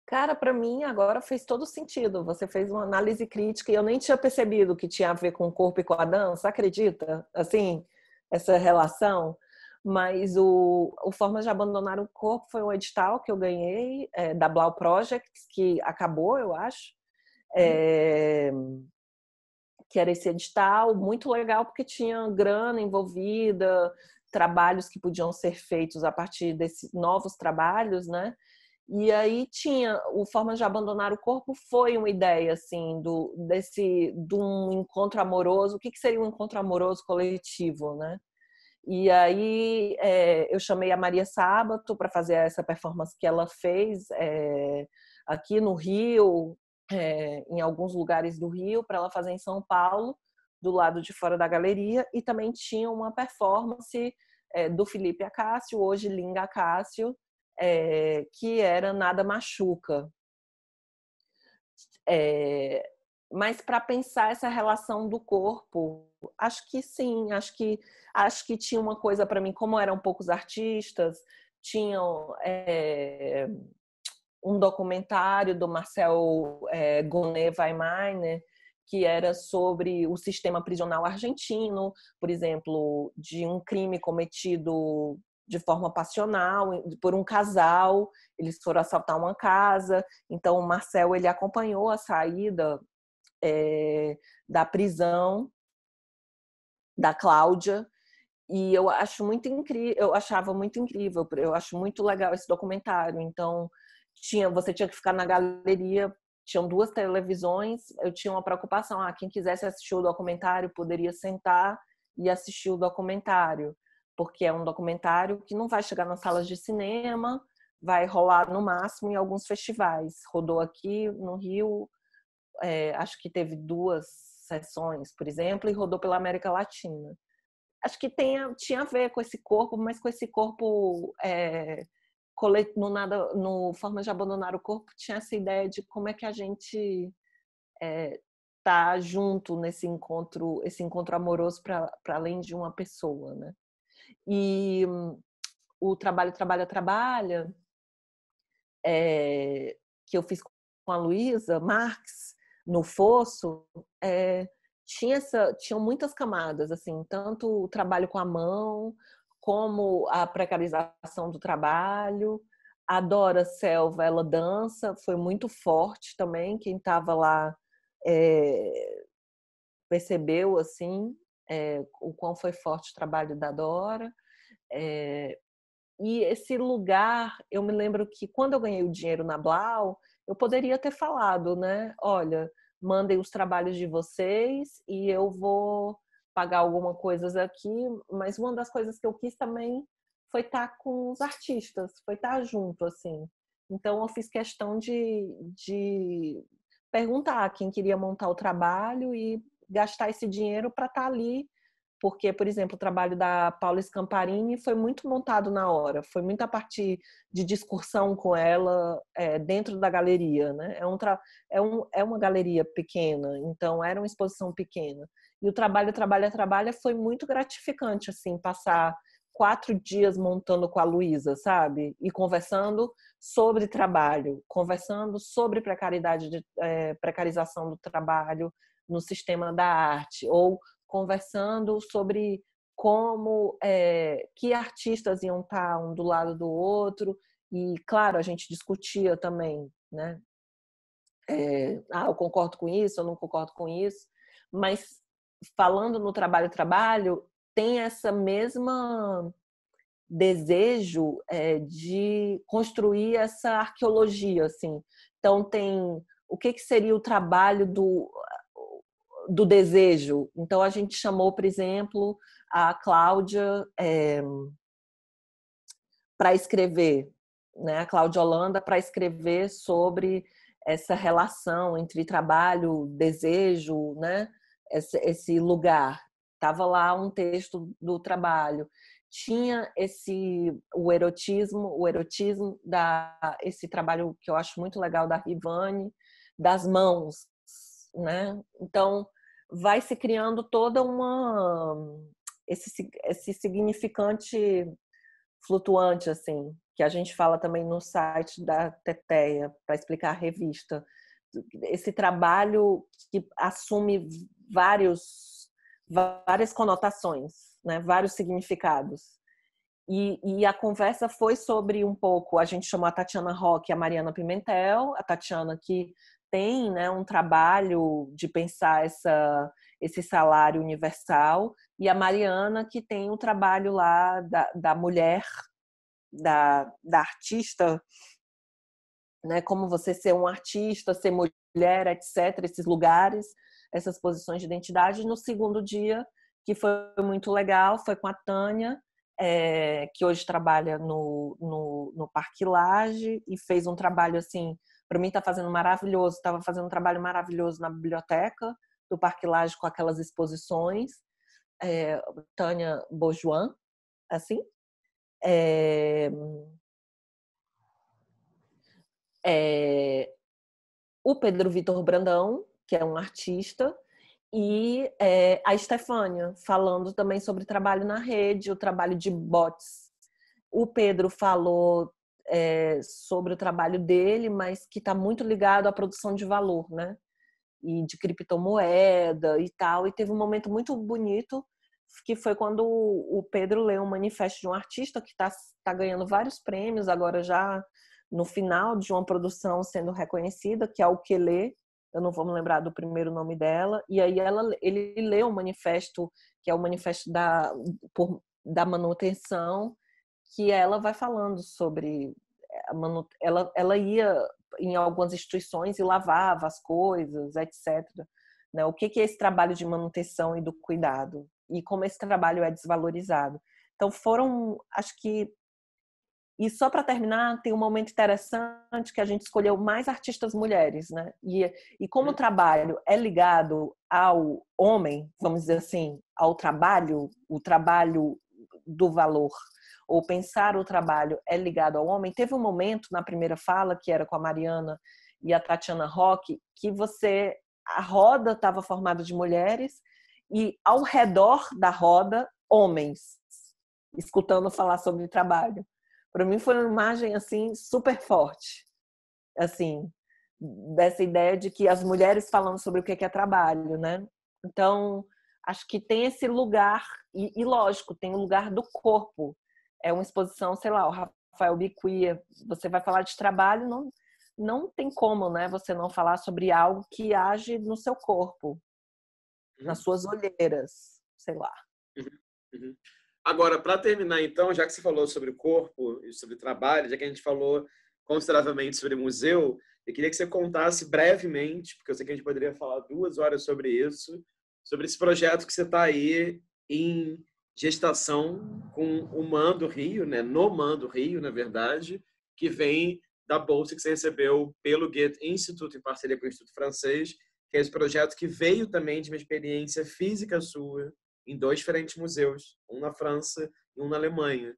Cara, para mim agora fez todo sentido. Você fez uma análise crítica e eu nem tinha percebido que tinha a ver com o corpo e com a dança, acredita? Assim, essa relação. Mas o, o forma de Abandonar o Corpo foi um edital que eu ganhei é, da Blau Project, que acabou, eu acho. É, uhum. que era esse edital, muito legal porque tinha grana envolvida, trabalhos que podiam ser feitos a partir desses novos trabalhos, né? E aí tinha o Formas de Abandonar o Corpo foi uma ideia assim do desse de um encontro amoroso. O que, que seria um encontro amoroso coletivo, né? E aí é, eu chamei a Maria Sábato para fazer essa performance que ela fez é, aqui no Rio, é, em alguns lugares do Rio, para ela fazer em São Paulo, do lado de fora da galeria. E também tinha uma performance é, do Felipe Acácio, hoje Linga Acácio, é, que era Nada Machuca. É, mas para pensar essa relação do corpo, acho que sim, acho que acho que tinha uma coisa para mim, como eram poucos artistas, tinham é, um documentário do Marcel é, Gonet que era sobre o sistema prisional argentino, por exemplo, de um crime cometido de forma passional por um casal, eles foram assaltar uma casa, então o Marcel ele acompanhou a saída é, da prisão da Cláudia e eu acho muito incrível, eu achava muito incrível, eu acho muito legal esse documentário. Então tinha, você tinha que ficar na galeria, tinham duas televisões, eu tinha uma preocupação, ah, quem quisesse assistir o documentário poderia sentar e assistir o documentário porque é um documentário que não vai chegar nas salas de cinema, vai rolar no máximo em alguns festivais. Rodou aqui no Rio, é, acho que teve duas sessões, por exemplo, e rodou pela América Latina. Acho que tenha, tinha a ver com esse corpo, mas com esse corpo é, no nada, no forma de abandonar o corpo, tinha essa ideia de como é que a gente é, tá junto nesse encontro, esse encontro amoroso para além de uma pessoa, né? E hum, o Trabalho, Trabalha, Trabalha, eh, é, que eu fiz com a Luísa Marx, no Fosso, é, tinha essa, tinham muitas camadas, assim, tanto o trabalho com a mão, como a precarização do trabalho. A Dora Selva, ela dança, foi muito forte também, quem estava lá é, percebeu, assim, é, o quão foi forte o trabalho da Dora. É, e esse lugar, eu me lembro que quando eu ganhei o dinheiro na Blau, eu poderia ter falado, né? Olha, mandem os trabalhos de vocês e eu vou pagar alguma coisa aqui. Mas uma das coisas que eu quis também foi estar com os artistas, foi estar junto, assim. Então eu fiz questão de, de perguntar quem queria montar o trabalho e gastar esse dinheiro para estar tá ali. Porque, por exemplo, o trabalho da Paula Scamparini foi muito montado na hora, foi muito a partir de discussão com ela é, dentro da galeria. Né? É, um é, um, é uma galeria pequena, então era uma exposição pequena. E o trabalho, trabalho trabalho foi muito gratificante, assim, passar quatro dias montando com a Luísa, sabe? E conversando sobre trabalho, conversando sobre precariedade, de, é, precarização do trabalho, no sistema da arte, ou conversando sobre como é, que artistas iam estar tá um do lado do outro e claro a gente discutia também né é, ah eu concordo com isso eu não concordo com isso mas falando no trabalho trabalho tem essa mesma desejo é, de construir essa arqueologia assim então tem o que, que seria o trabalho do do desejo. Então, a gente chamou, por exemplo, a Cláudia é, eh, para escrever, né, a Cláudia Holanda, para escrever sobre essa relação entre trabalho, desejo, né, esse, esse lugar. Estava lá um texto do trabalho. Tinha esse o erotismo, o erotismo da esse trabalho que eu acho muito legal da Rivane, das mãos, né? Então, vai se criando toda uma esse, esse significante flutuante assim que a gente fala também no site da Teteia para explicar a revista esse trabalho que assume vários várias conotações né vários significados e, e, a conversa foi sobre um pouco. A gente chamou a Tatiana Roque e a Mariana Pimentel, a Tatiana que tem né, um trabalho de pensar essa, esse salário universal, e a Mariana, que tem o um trabalho lá da, da mulher, da, da artista, né, como você ser um artista, ser mulher, etc., esses lugares, essas posições de identidade. No segundo dia, que foi muito legal, foi com a Tânia, é, que hoje trabalha no, no, no Parque Laje, e fez um trabalho assim para mim está fazendo maravilhoso, estava fazendo um trabalho maravilhoso na biblioteca do Parque Laje com aquelas exposições, é, Tânia Bojuan, assim. É, é, o Pedro Vitor Brandão, que é um artista, e é, a Estefânia, falando também sobre trabalho na rede, o trabalho de bots. O Pedro falou é, sobre o trabalho dele, mas que está muito ligado à produção de valor, né? E de criptomoeda e tal. E teve um momento muito bonito que foi quando o Pedro leu um manifesto de um artista que está tá ganhando vários prêmios agora já no final de uma produção sendo reconhecida, que é o Quelê, eu não vou me lembrar do primeiro nome dela, e aí ela, ele leu o um manifesto, que é o manifesto da, por, da manutenção, que ela vai falando sobre eh, ela, ela ia em algumas instituições e lavava as coisas, etc. Né? O que, que é esse trabalho de manutenção e do cuidado? E como esse trabalho é desvalorizado? Então foram, acho que e só para terminar, tem um momento interessante que a gente escolheu mais artistas mulheres, né? E, e como o uhum. trabalho é ligado ao homem, vamos dizer assim, ao trabalho, o trabalho do valor ou pensar o trabalho é ligado ao homem. Teve um momento na primeira fala, que era com a Mariana e a Tatiana Roque, que você a roda estava formada de mulheres e ao redor da roda homens escutando falar sobre trabalho. Para mim foi uma imagem assim super forte. Assim, dessa ideia de que as mulheres falando sobre o que é, é trabalho, né? Então, acho que tem esse lugar, e, e lógico, tem o lugar do corpo, é uma exposição, sei lá, o Rafael Bicuia, você vai falar de trabalho, não, não tem como, né, você não falar sobre algo que age no seu corpo, uhum. nas suas olheiras, sei lá. Uhum. Uhum. Agora, para terminar, então, já que você falou sobre o corpo e sobre trabalho, já que a gente falou consideravelmente sobre museu, eu queria que você contasse brevemente, porque eu sei que a gente poderia falar duas horas sobre isso, sobre esse projeto que você está aí em gestação com o Mando Rio, né? no Mando Rio, na verdade, que vem da bolsa que você recebeu pelo Goethe Instituto, em parceria com o Instituto Francês, que é esse projeto que veio também de uma experiência física sua em dois diferentes museus, um na França e um na Alemanha,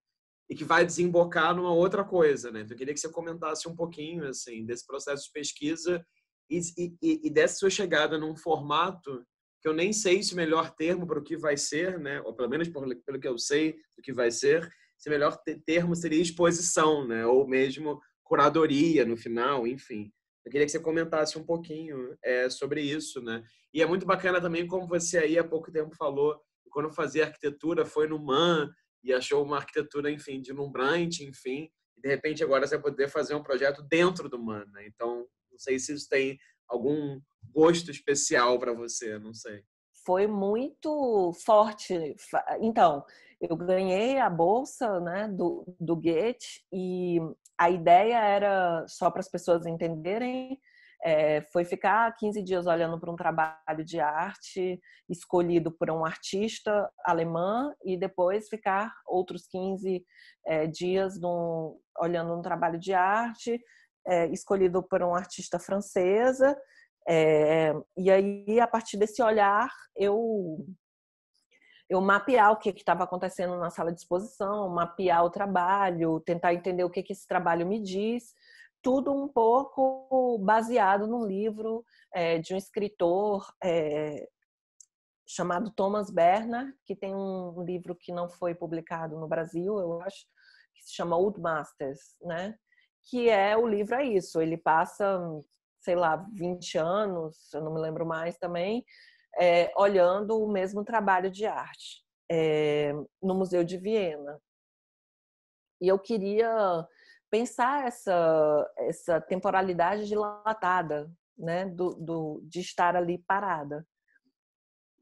e que vai desembocar numa outra coisa. Né? Então, eu queria que você comentasse um pouquinho assim desse processo de pesquisa e, e, e dessa sua chegada num formato eu nem sei se o melhor termo para o que vai ser, né? ou pelo menos pelo que eu sei do que vai ser, se o melhor termo seria exposição, né? ou mesmo curadoria no final, enfim. Eu queria que você comentasse um pouquinho é, sobre isso, né? E é muito bacana também como você aí há pouco tempo falou, quando fazia arquitetura foi no MAN e achou uma arquitetura, enfim, deslumbrante, enfim, e de repente agora você vai poder fazer um projeto dentro do MAN, né? Então, não sei se isso tem algum gosto especial para você, não sei. Foi muito forte. Então, eu ganhei a bolsa né, do, do Goethe e a ideia era, só para as pessoas entenderem, é, foi ficar 15 dias olhando para um trabalho de arte escolhido por um artista alemã e depois ficar outros 15 é, dias num, olhando um trabalho de arte é, escolhido por um artista francesa. É, e aí, a partir desse olhar, eu eu mapear o que estava acontecendo na sala de exposição, mapear o trabalho, tentar entender o que, que esse trabalho me diz, tudo um pouco baseado num livro é, de um escritor é, chamado Thomas Berner, que tem um livro que não foi publicado no Brasil, eu acho, que se chama Old Masters, né? que é o livro é isso. Ele passa, sei lá, 20 anos, eu não me lembro mais também, é, olhando o mesmo trabalho de arte é, no Museu de Viena. E eu queria pensar essa, essa temporalidade dilatada, né, do, do, de estar ali parada.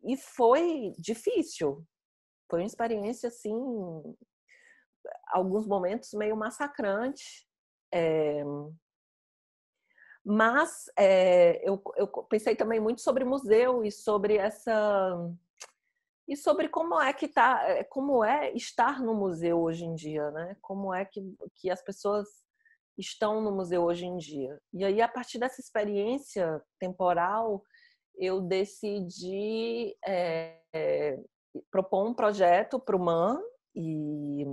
E foi difícil, foi uma experiência assim, alguns momentos meio massacrante, é, mas é, eu, eu, pensei também muito sobre museu e sobre essa e sobre como é que tá, eh, como é estar no museu hoje em dia, né? Como é que, que as pessoas estão no museu hoje em dia. E aí a partir dessa experiência temporal eu decidi é, propor um projeto para o MAN e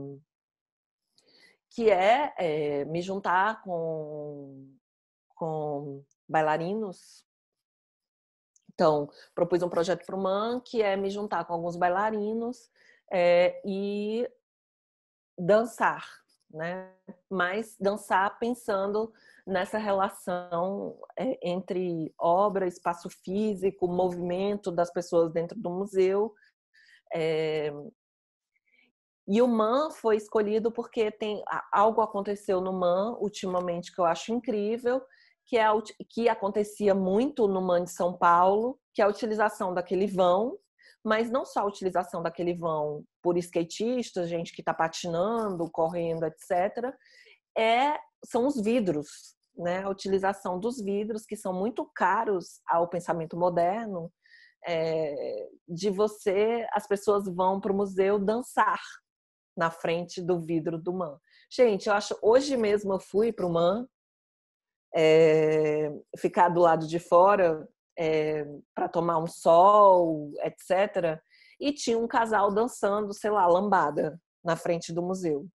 que é, é me juntar com, com bailarinos. Então, propus um projeto para o MAN, que é me juntar com alguns bailarinos é, e dançar, né? Mas dançar pensando nessa relação eh, entre obra, espaço físico, movimento das pessoas dentro do museu é, e o Man foi escolhido porque tem algo aconteceu no Man ultimamente que eu acho incrível, que é que acontecia muito no Man de São Paulo, que é a utilização daquele vão, mas não só a utilização daquele vão por skatistas, gente que está patinando, correndo, etc. É são os vidros, né? A utilização dos vidros que são muito caros ao pensamento moderno. É, de você, as pessoas vão para o museu dançar, na frente do vidro do MAN. Gente, eu acho hoje mesmo eu fui para o MAN é, ficar do lado de fora é, eh, para tomar um sol, etc. E tinha um casal dançando, sei lá, lambada na frente do museu,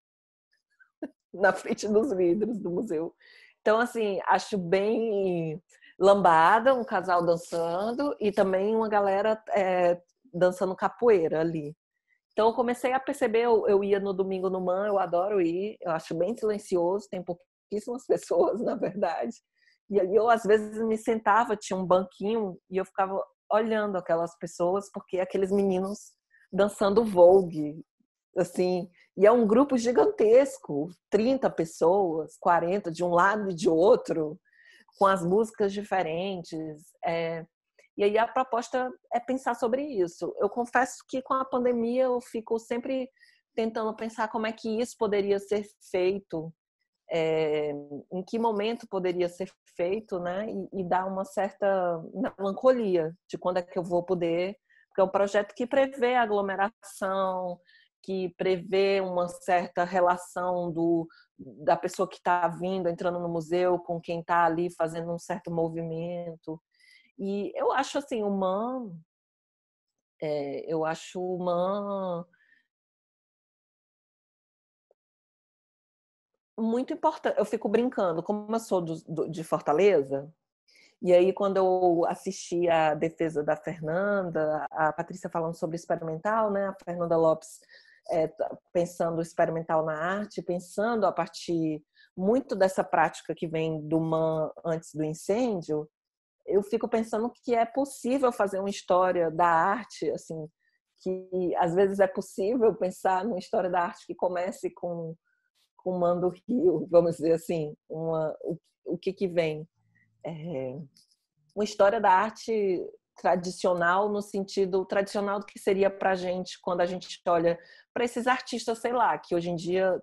na frente dos vidros do museu. Então, assim, acho bem lambada, um casal dançando e também uma galera é, dançando capoeira ali. Então eu comecei a perceber, eu, eu ia no domingo no Man, eu adoro ir, eu acho bem silencioso, tem pouquíssimas pessoas, na verdade. E ali eu às vezes me sentava, tinha um banquinho e eu ficava olhando aquelas pessoas, porque aqueles meninos dançando Vogue, assim, e é um grupo gigantesco, 30 pessoas, 40 de um lado e de outro, com as músicas diferentes, é, e aí a proposta é pensar sobre isso. Eu confesso que com a pandemia eu fico sempre tentando pensar como é que isso poderia ser feito, é, em que momento poderia ser feito, né? E, e dá uma certa melancolia de quando é que eu vou poder, porque é um projeto que prevê aglomeração, que prevê uma certa relação do da pessoa que está vindo, entrando no museu, com quem está ali fazendo um certo movimento. E eu acho assim, o Man, é, eu acho o Man muito importante. Eu fico brincando, como eu sou do, do, de Fortaleza, e aí quando eu assisti a defesa da Fernanda, a Patrícia falando sobre experimental, né? A Fernanda Lopes é, pensando o experimental na arte, pensando a partir muito dessa prática que vem do man antes do incêndio, eu fico pensando que é possível fazer uma história da arte, assim, que às vezes é possível pensar numa história da arte que comece com, com Mando Rio, vamos dizer assim, uma, o, o que que vem. É, uma história da arte tradicional no sentido tradicional do que seria para gente quando a gente olha para esses artistas, sei lá, que hoje em dia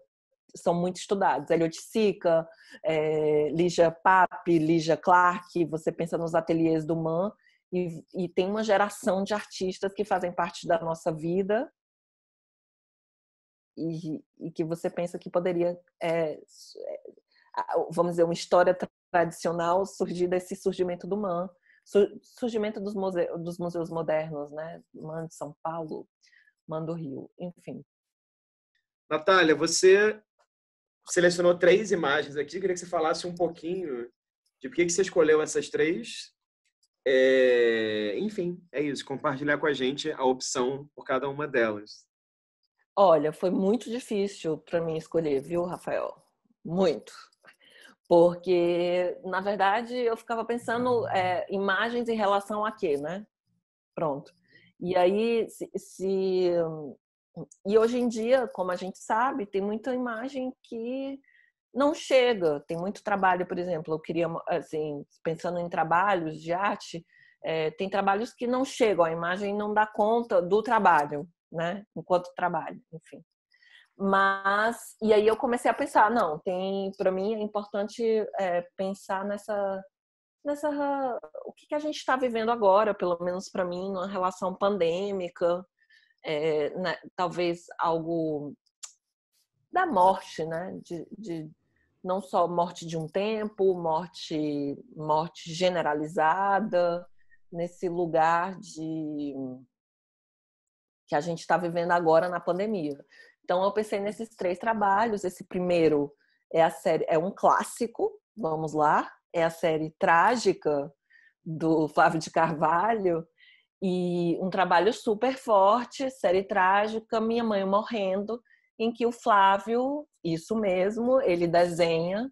são muito estudados. Elliot Sica, é, Lígia Papp, Lígia Clark, você pensa nos ateliês do Man, e, e tem uma geração de artistas que fazem parte da nossa vida e, e, que você pensa que poderia, é, vamos dizer, uma história tradicional surgir desse surgimento do MAN, surgimento dos, museu, dos museus modernos, né? MAN de São Paulo, MAN do Rio, enfim. Natália, você selecionou três imagens aqui. Eu queria que você falasse um pouquinho de por que você escolheu essas três. É... Enfim, é isso. Compartilhar com a gente a opção por cada uma delas. Olha, foi muito difícil para mim escolher, viu, Rafael? Muito. Porque, na verdade, eu ficava pensando é, imagens em relação a quê, né? Pronto. E aí, se, se e hoje em dia, como a gente sabe, tem muita imagem que não chega, tem muito trabalho, por exemplo, eu queria, assim, pensando em trabalhos de arte, é, tem trabalhos que não chegam, a imagem não dá conta do trabalho, né? Enquanto trabalho, enfim. Mas, e aí eu comecei a pensar, não, tem, para mim é importante é, pensar nessa, nessa, o que, que a gente está vivendo agora, pelo menos para mim, na relação pandêmica, é, talvez algo da morte, né? De, de, não só morte de um tempo, morte, morte generalizada, nesse lugar de que a gente está vivendo agora na pandemia. Então eu pensei nesses três trabalhos. Esse primeiro é a série, é um clássico, vamos lá, é a série trágica do Flávio de Carvalho, e um trabalho super forte, série trágica, Minha Mãe Morrendo, em que o Flávio, isso mesmo, ele desenha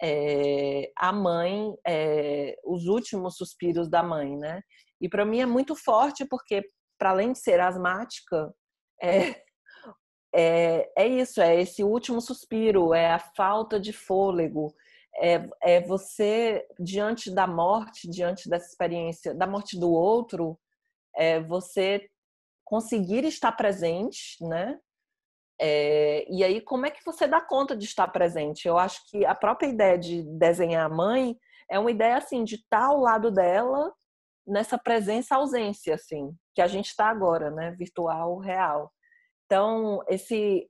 é, a mãe, é, os últimos suspiros da mãe, né? E para mim é muito forte porque, para além de ser asmática, é, é, é, isso, é esse último suspiro, é a falta de fôlego, é, é você diante da morte, diante dessa experiência, da morte do outro, é você conseguir estar presente, né? É, e aí, como é que você dá conta de estar presente? Eu acho que a própria ideia de desenhar a mãe é uma ideia assim de estar ao lado dela nessa presença ausência assim que a gente está agora, né? Virtual, real. Então esse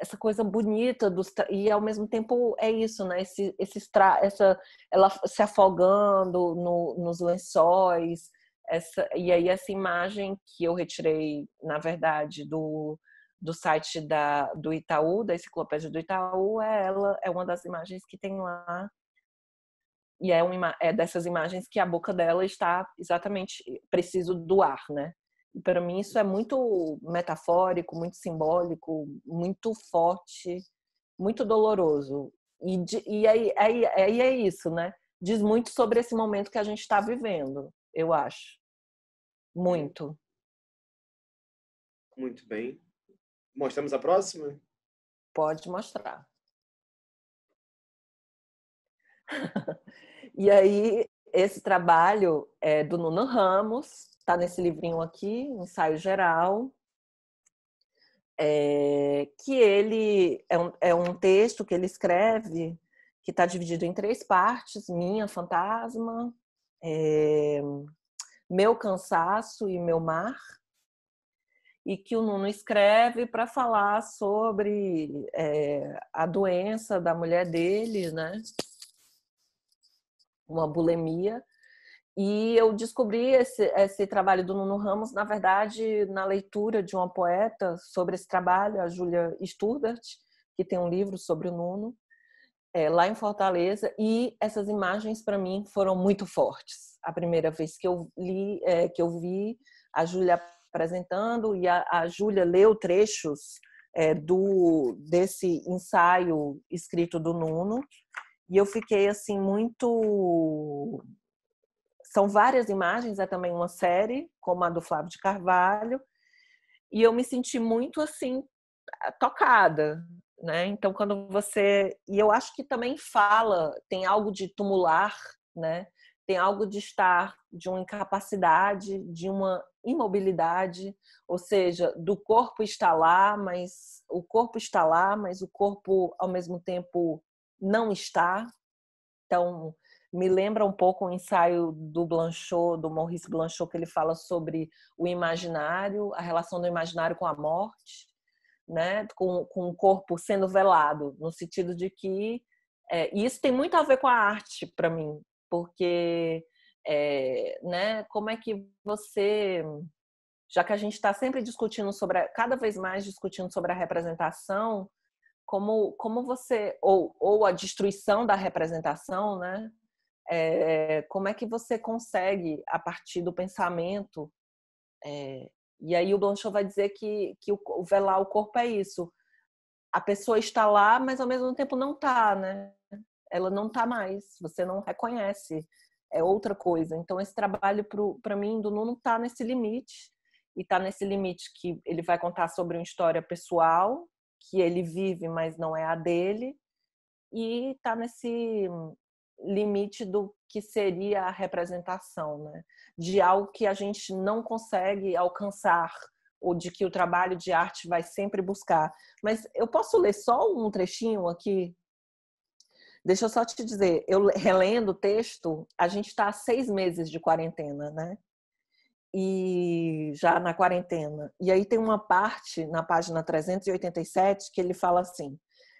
essa coisa bonita dos e ao mesmo tempo é isso, né? Esse, esse essa ela se afogando no, nos lençóis, essa, e aí essa imagem que eu retirei, na verdade, do, do site da, do Itaú, da enciclopédia do Itaú, é ela, é uma das imagens que tem lá. E é, uma, é dessas imagens que a boca dela está exatamente preciso do ar, né? E para mim isso é muito metafórico, muito simbólico, muito forte, muito doloroso. E, de, e aí, aí, aí é isso, né? Diz muito sobre esse momento que a gente está vivendo eu acho. Hum. Muito. Muito bem. Mostramos a próxima? Pode mostrar. e aí, esse trabalho é do Nuno Ramos, está nesse livrinho aqui, Ensaio Geral, é, que ele é um, é um texto que ele escreve que está dividido em três partes: Minha Fantasma, é, Meu Cansaço e Meu Mar, e que o Nuno escreve para falar sobre é, a doença da mulher dele, né? Uma bulimia. E eu descobri esse, esse, trabalho do Nuno Ramos, na verdade, na leitura de uma poeta sobre esse trabalho, a Julia Studart, que tem um livro sobre o Nuno é, lá em Fortaleza e essas imagens para mim foram muito fortes. A primeira vez que eu li, é, que eu vi a Júlia apresentando e a, a Júlia leu trechos é, do desse ensaio escrito do Nuno e eu fiquei assim muito são várias imagens, é também uma série, como a do Flávio de Carvalho, e eu me senti muito assim tocada, né? Então quando você e eu acho que também fala tem algo de tumular, né? Tem algo de estar, de uma incapacidade, de uma imobilidade, ou seja, do corpo está lá, mas o corpo está lá, mas o corpo ao mesmo tempo não está. Então me lembra um pouco o um ensaio do Blanchot, do Maurice Blanchot, que ele fala sobre o imaginário, a relação do imaginário com a morte né, com, com o corpo sendo velado, no sentido de que é, e isso tem muito a ver com a arte para mim, porque é, né, como é que você, já que a gente está sempre discutindo sobre, a, cada vez mais discutindo sobre a representação, como, como você, ou, ou a destruição da representação, né? É, como é que você consegue, a partir do pensamento, é, e aí o Blanchot vai dizer que, que o velar o corpo é isso. A pessoa está lá, mas ao mesmo tempo não está, né? Ela não está mais, você não reconhece, é outra coisa. Então esse trabalho para mim do Nuno está nesse limite e está nesse limite que ele vai contar sobre uma história pessoal que ele vive, mas não é a dele, e está nesse limite do que seria a representação, né? de algo que a gente não consegue alcançar ou de que o trabalho de arte vai sempre buscar. Mas eu posso ler só um trechinho aqui? Deixa eu só te dizer, eu relendo o texto, a gente está há seis meses de quarentena, né? E já na quarentena. E aí tem uma parte na página 387 que ele fala assim: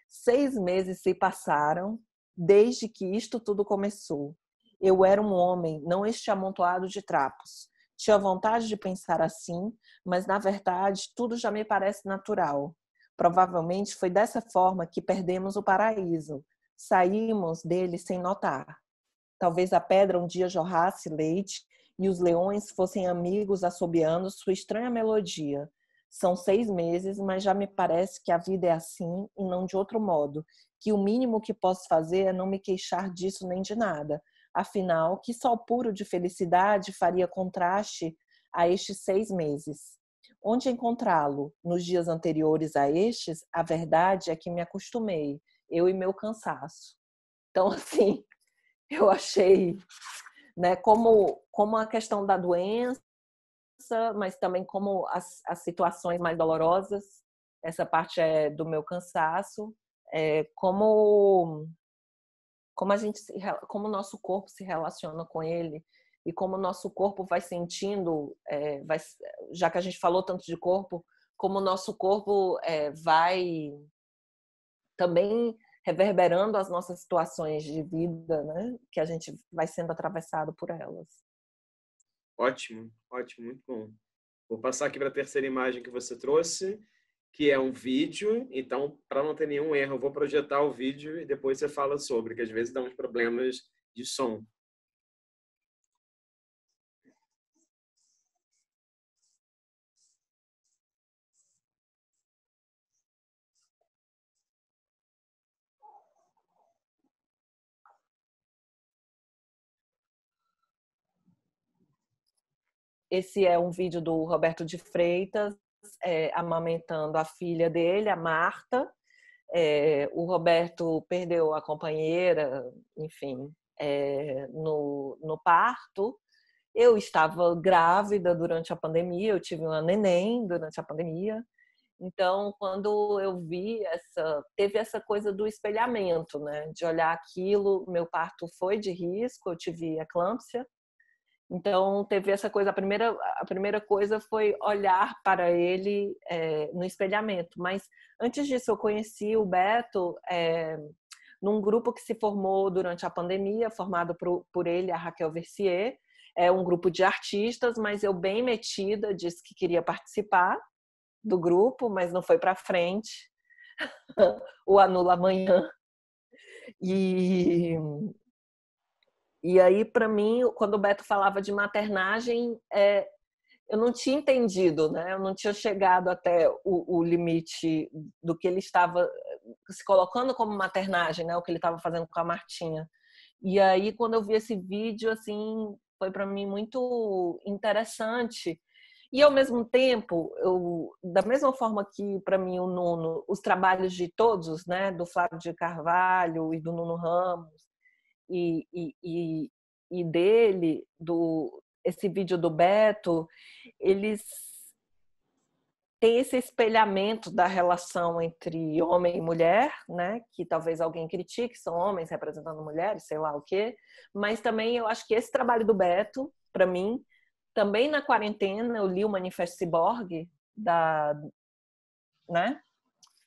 seis meses se passaram desde que isto tudo começou. Eu era um homem, não este amontoado de trapos. Tinha vontade de pensar assim, mas na verdade tudo já me parece natural. Provavelmente foi dessa forma que perdemos o paraíso. Saímos dele sem notar. Talvez a pedra um dia jorrasse leite e os leões fossem amigos assobiando sua estranha melodia, são seis meses, mas já me parece que a vida é assim e não de outro modo, que o mínimo que posso fazer é não me queixar disso nem de nada. Afinal, que sol puro de felicidade faria contraste a estes seis meses? Onde encontrá-lo? Nos dias anteriores a estes, a verdade é que me acostumei, eu e meu cansaço. Então, assim, eu achei, né, como, como a questão da doença dança, mas também como as, as situações mais dolorosas. Essa parte é do meu cansaço. É como como a gente se, como o nosso corpo se relaciona com ele e como o nosso corpo vai sentindo, é, vai, já que a gente falou tanto de corpo, como o nosso corpo é, vai também reverberando as nossas situações de vida, né? Que a gente vai sendo atravessado por elas. Ótimo, ótimo, muito bom. Vou passar aqui para a terceira imagem que você trouxe, que é um vídeo. Então, para não ter nenhum erro, eu vou projetar o vídeo e depois você fala sobre, que às vezes dá uns problemas de som. Esse é um vídeo do Roberto de Freitas é, amamentando a filha dele, a Marta. É, o Roberto perdeu a companheira, enfim, é, no, no parto. Eu estava grávida durante a pandemia, eu tive uma neném durante a pandemia. Então, quando eu vi essa, teve essa coisa do espelhamento, né? De olhar aquilo, meu parto foi de risco, eu tive eclâmpsia, então teve essa coisa, a primeira, a primeira coisa foi olhar para ele é, no espelhamento. Mas antes disso eu conheci o Beto é, num grupo que se formou durante a pandemia, formado por, por ele, a Raquel Versier. É um grupo de artistas, mas eu bem metida, disse que queria participar do grupo, mas não foi para frente. o Anula Amanhã. E e aí, para mim, quando o Beto falava de maternagem, é, eu não tinha entendido, né? Eu não tinha chegado até o, o limite do que ele estava eh, se colocando como maternagem, né? O que ele estava fazendo com a Martinha. E aí, quando eu vi esse vídeo, assim, foi para mim muito interessante. E ao mesmo tempo, eu, da mesma forma que para mim o Nuno, os trabalhos de todos, né, do Flávio de Carvalho e do Nuno Ramos, e, e, e, dele, do esse vídeo do Beto, eles tem esse espelhamento da relação entre homem e mulher, né? Que talvez alguém critique, são homens representando mulheres, sei lá o quê. Mas também eu acho que esse trabalho do Beto, para mim, também na quarentena eu li o Manifesto Ciborgue da, né?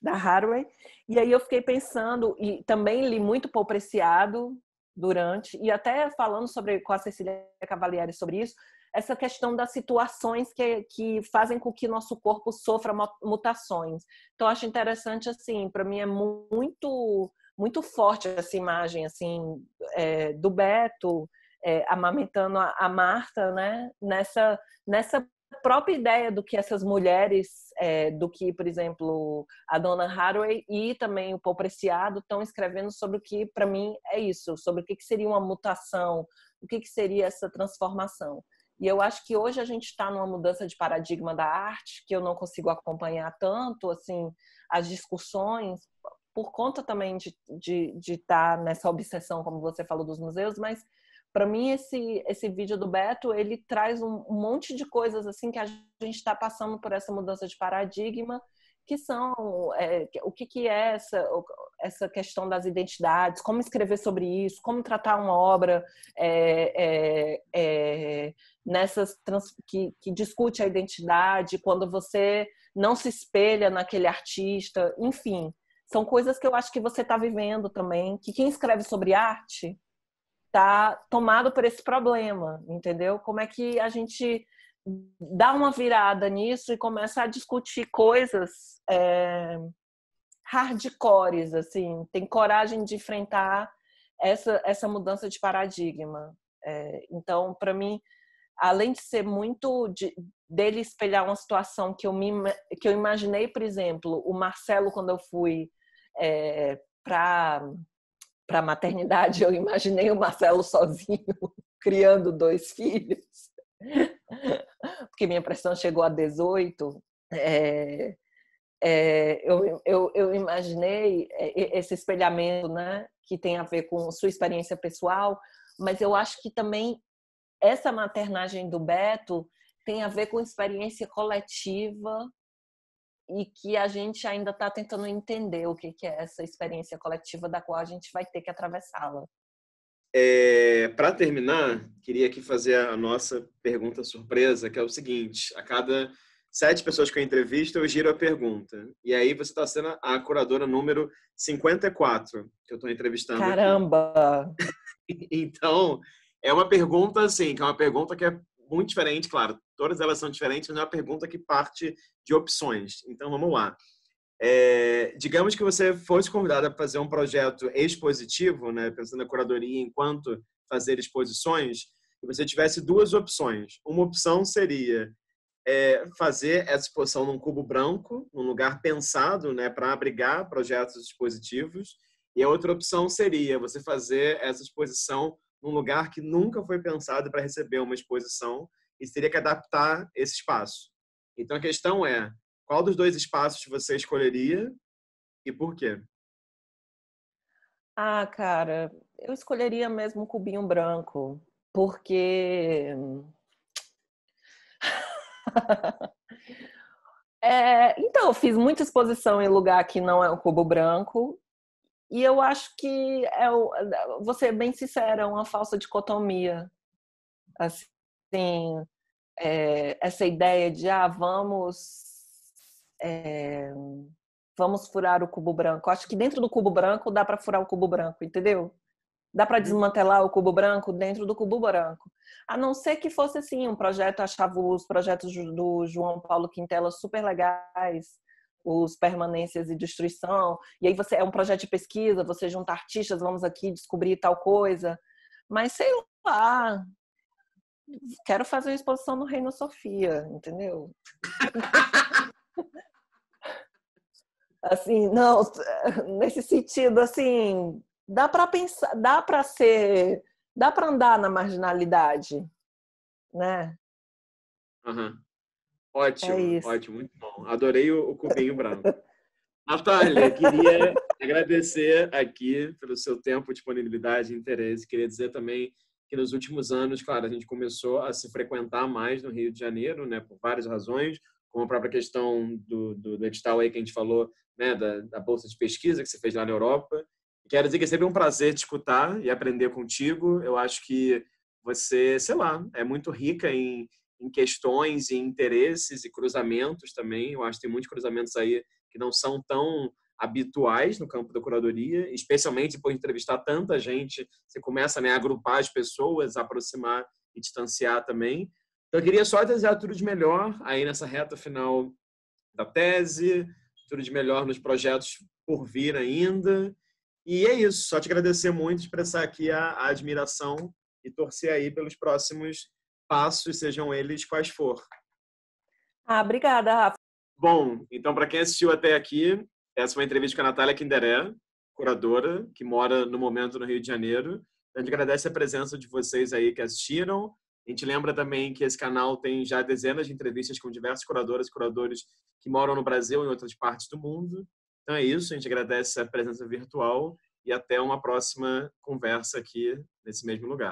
Da Haraway. E aí eu fiquei pensando e também li muito Paul Preciado, durante, e até falando sobre com a Cecília Cavalieri sobre isso, essa questão das situações que, que fazem com que nosso corpo sofra mutações. Então, acho interessante, assim, para mim é muito muito forte essa imagem, assim, é, do Beto é, amamentando a, a Marta, né? Nessa, nessa própria ideia do que essas mulheres, é, do que, por exemplo, a Dona Haraway e também o Paul Preciado estão escrevendo sobre o que, para mim, é isso, sobre o que, que seria uma mutação, o que, que seria essa transformação. E eu acho que hoje a gente está numa mudança de paradigma da arte, que eu não consigo acompanhar tanto, assim, as discussões, por conta também de estar de, de tá nessa obsessão, como você falou, dos museus, mas para mim esse esse vídeo do Beto ele traz um, monte de coisas assim que a gente está passando por essa mudança de paradigma que são é, o que, que é essa, essa questão das identidades, como escrever sobre isso, como tratar uma obra é, é, é, nessas trans, que, que discute a identidade, quando você não se espelha naquele artista, enfim, são coisas que eu acho que você está vivendo também, que quem escreve sobre arte está tomado por esse problema, entendeu? Como é que a gente dá uma virada nisso e começa a discutir coisas é, hardcores, assim, tem coragem de enfrentar essa, essa mudança de paradigma. É, então, para mim, além de ser muito de, dele espelhar uma situação que eu, me, que eu imaginei, por exemplo, o Marcelo, quando eu fui é, para para a maternidade, eu imaginei o Marcelo sozinho criando dois filhos, porque minha pressão chegou a 18. É, é, eu, eu, eu imaginei é, esse espelhamento, né, que tem a ver com sua experiência pessoal, mas eu acho que também essa maternagem do Beto tem a ver com experiência coletiva e que a gente ainda está tentando entender o que, que é essa experiência coletiva da qual a gente vai ter que atravessá-la. É, Para terminar, queria aqui fazer a nossa pergunta surpresa, que é o seguinte: a cada sete pessoas que eu entrevisto, eu giro a pergunta. E aí você está sendo a curadora número 54 que eu estou entrevistando. Caramba! então, é uma pergunta assim, que é uma pergunta que é muito diferente, claro. Todas elas são diferentes, mas é uma pergunta que parte de opções. Então, vamos lá. É, digamos que você fosse convidada a fazer um projeto expositivo, né, pensando na curadoria enquanto fazer exposições, e você tivesse duas opções. Uma opção seria é, fazer essa exposição num cubo branco, num lugar pensado né, para abrigar projetos expositivos, e a outra opção seria você fazer essa exposição num lugar que nunca foi pensado para receber uma exposição, e teria que adaptar esse espaço. Então a questão é, qual dos dois espaços você escolheria e por quê? Ah, cara, eu escolheria mesmo o cubinho branco, porque é, então, eu fiz muita exposição em lugar que não é um cubo branco. E eu acho que, é, vou ser é bem sincera, é uma falsa dicotomia. Assim, assim, é, essa ideia de ah, vamos é, vamos furar o cubo branco. Acho que dentro do cubo branco dá para furar o cubo branco, entendeu? Dá para uhum. desmantelar o cubo branco dentro do cubo branco. A não ser que fosse assim um projeto, achava os projetos do João Paulo Quintela super legais, os permanências e destruição. E aí você é um projeto de pesquisa, você junta artistas, vamos aqui descobrir tal coisa. Mas sei lá, quero fazer uma exposição no Reino Sofia, entendeu? assim, não, nesse sentido, assim, dá para pensar, dá para ser, dá para andar na marginalidade, né? Uhum. Ótimo, é ótimo, muito bom. Adorei o, o cubinho branco. Natália, queria agradecer aqui pelo seu tempo, disponibilidade e interesse. Queria dizer também que nos últimos anos, claro, a gente começou a se frequentar mais no Rio de Janeiro, né, por várias razões, como a própria questão do, do, do edital aí que a gente falou, né, da, da bolsa de pesquisa que você fez lá na Europa. Quero dizer que é sempre um prazer te escutar e aprender contigo. Eu acho que você, sei lá, é muito rica em, em questões e interesses e cruzamentos também. Eu acho que tem muitos cruzamentos aí que não são tão habituais no campo da curadoria, especialmente depois de entrevistar tanta gente, você começa né, a agrupar as pessoas, aproximar e distanciar também. Então, eu queria só desejar tudo de melhor aí nessa reta final da tese, tudo de melhor nos projetos por vir ainda. E é isso, só te agradecer muito, expressar aqui a, a admiração e torcer aí pelos próximos passos, sejam eles quais for. Ah, obrigada, Rafa. Bom, então para quem assistiu até aqui, essa foi uma entrevista com a Natália Kinderé, curadora, que mora no momento no Rio de Janeiro. A gente agradece a presença de vocês aí que assistiram. A gente lembra também que esse canal tem já dezenas de entrevistas com diversas curadoras e curadores que moram no Brasil e em outras partes do mundo. Então é isso, a gente agradece a presença virtual e até uma próxima conversa aqui nesse mesmo lugar.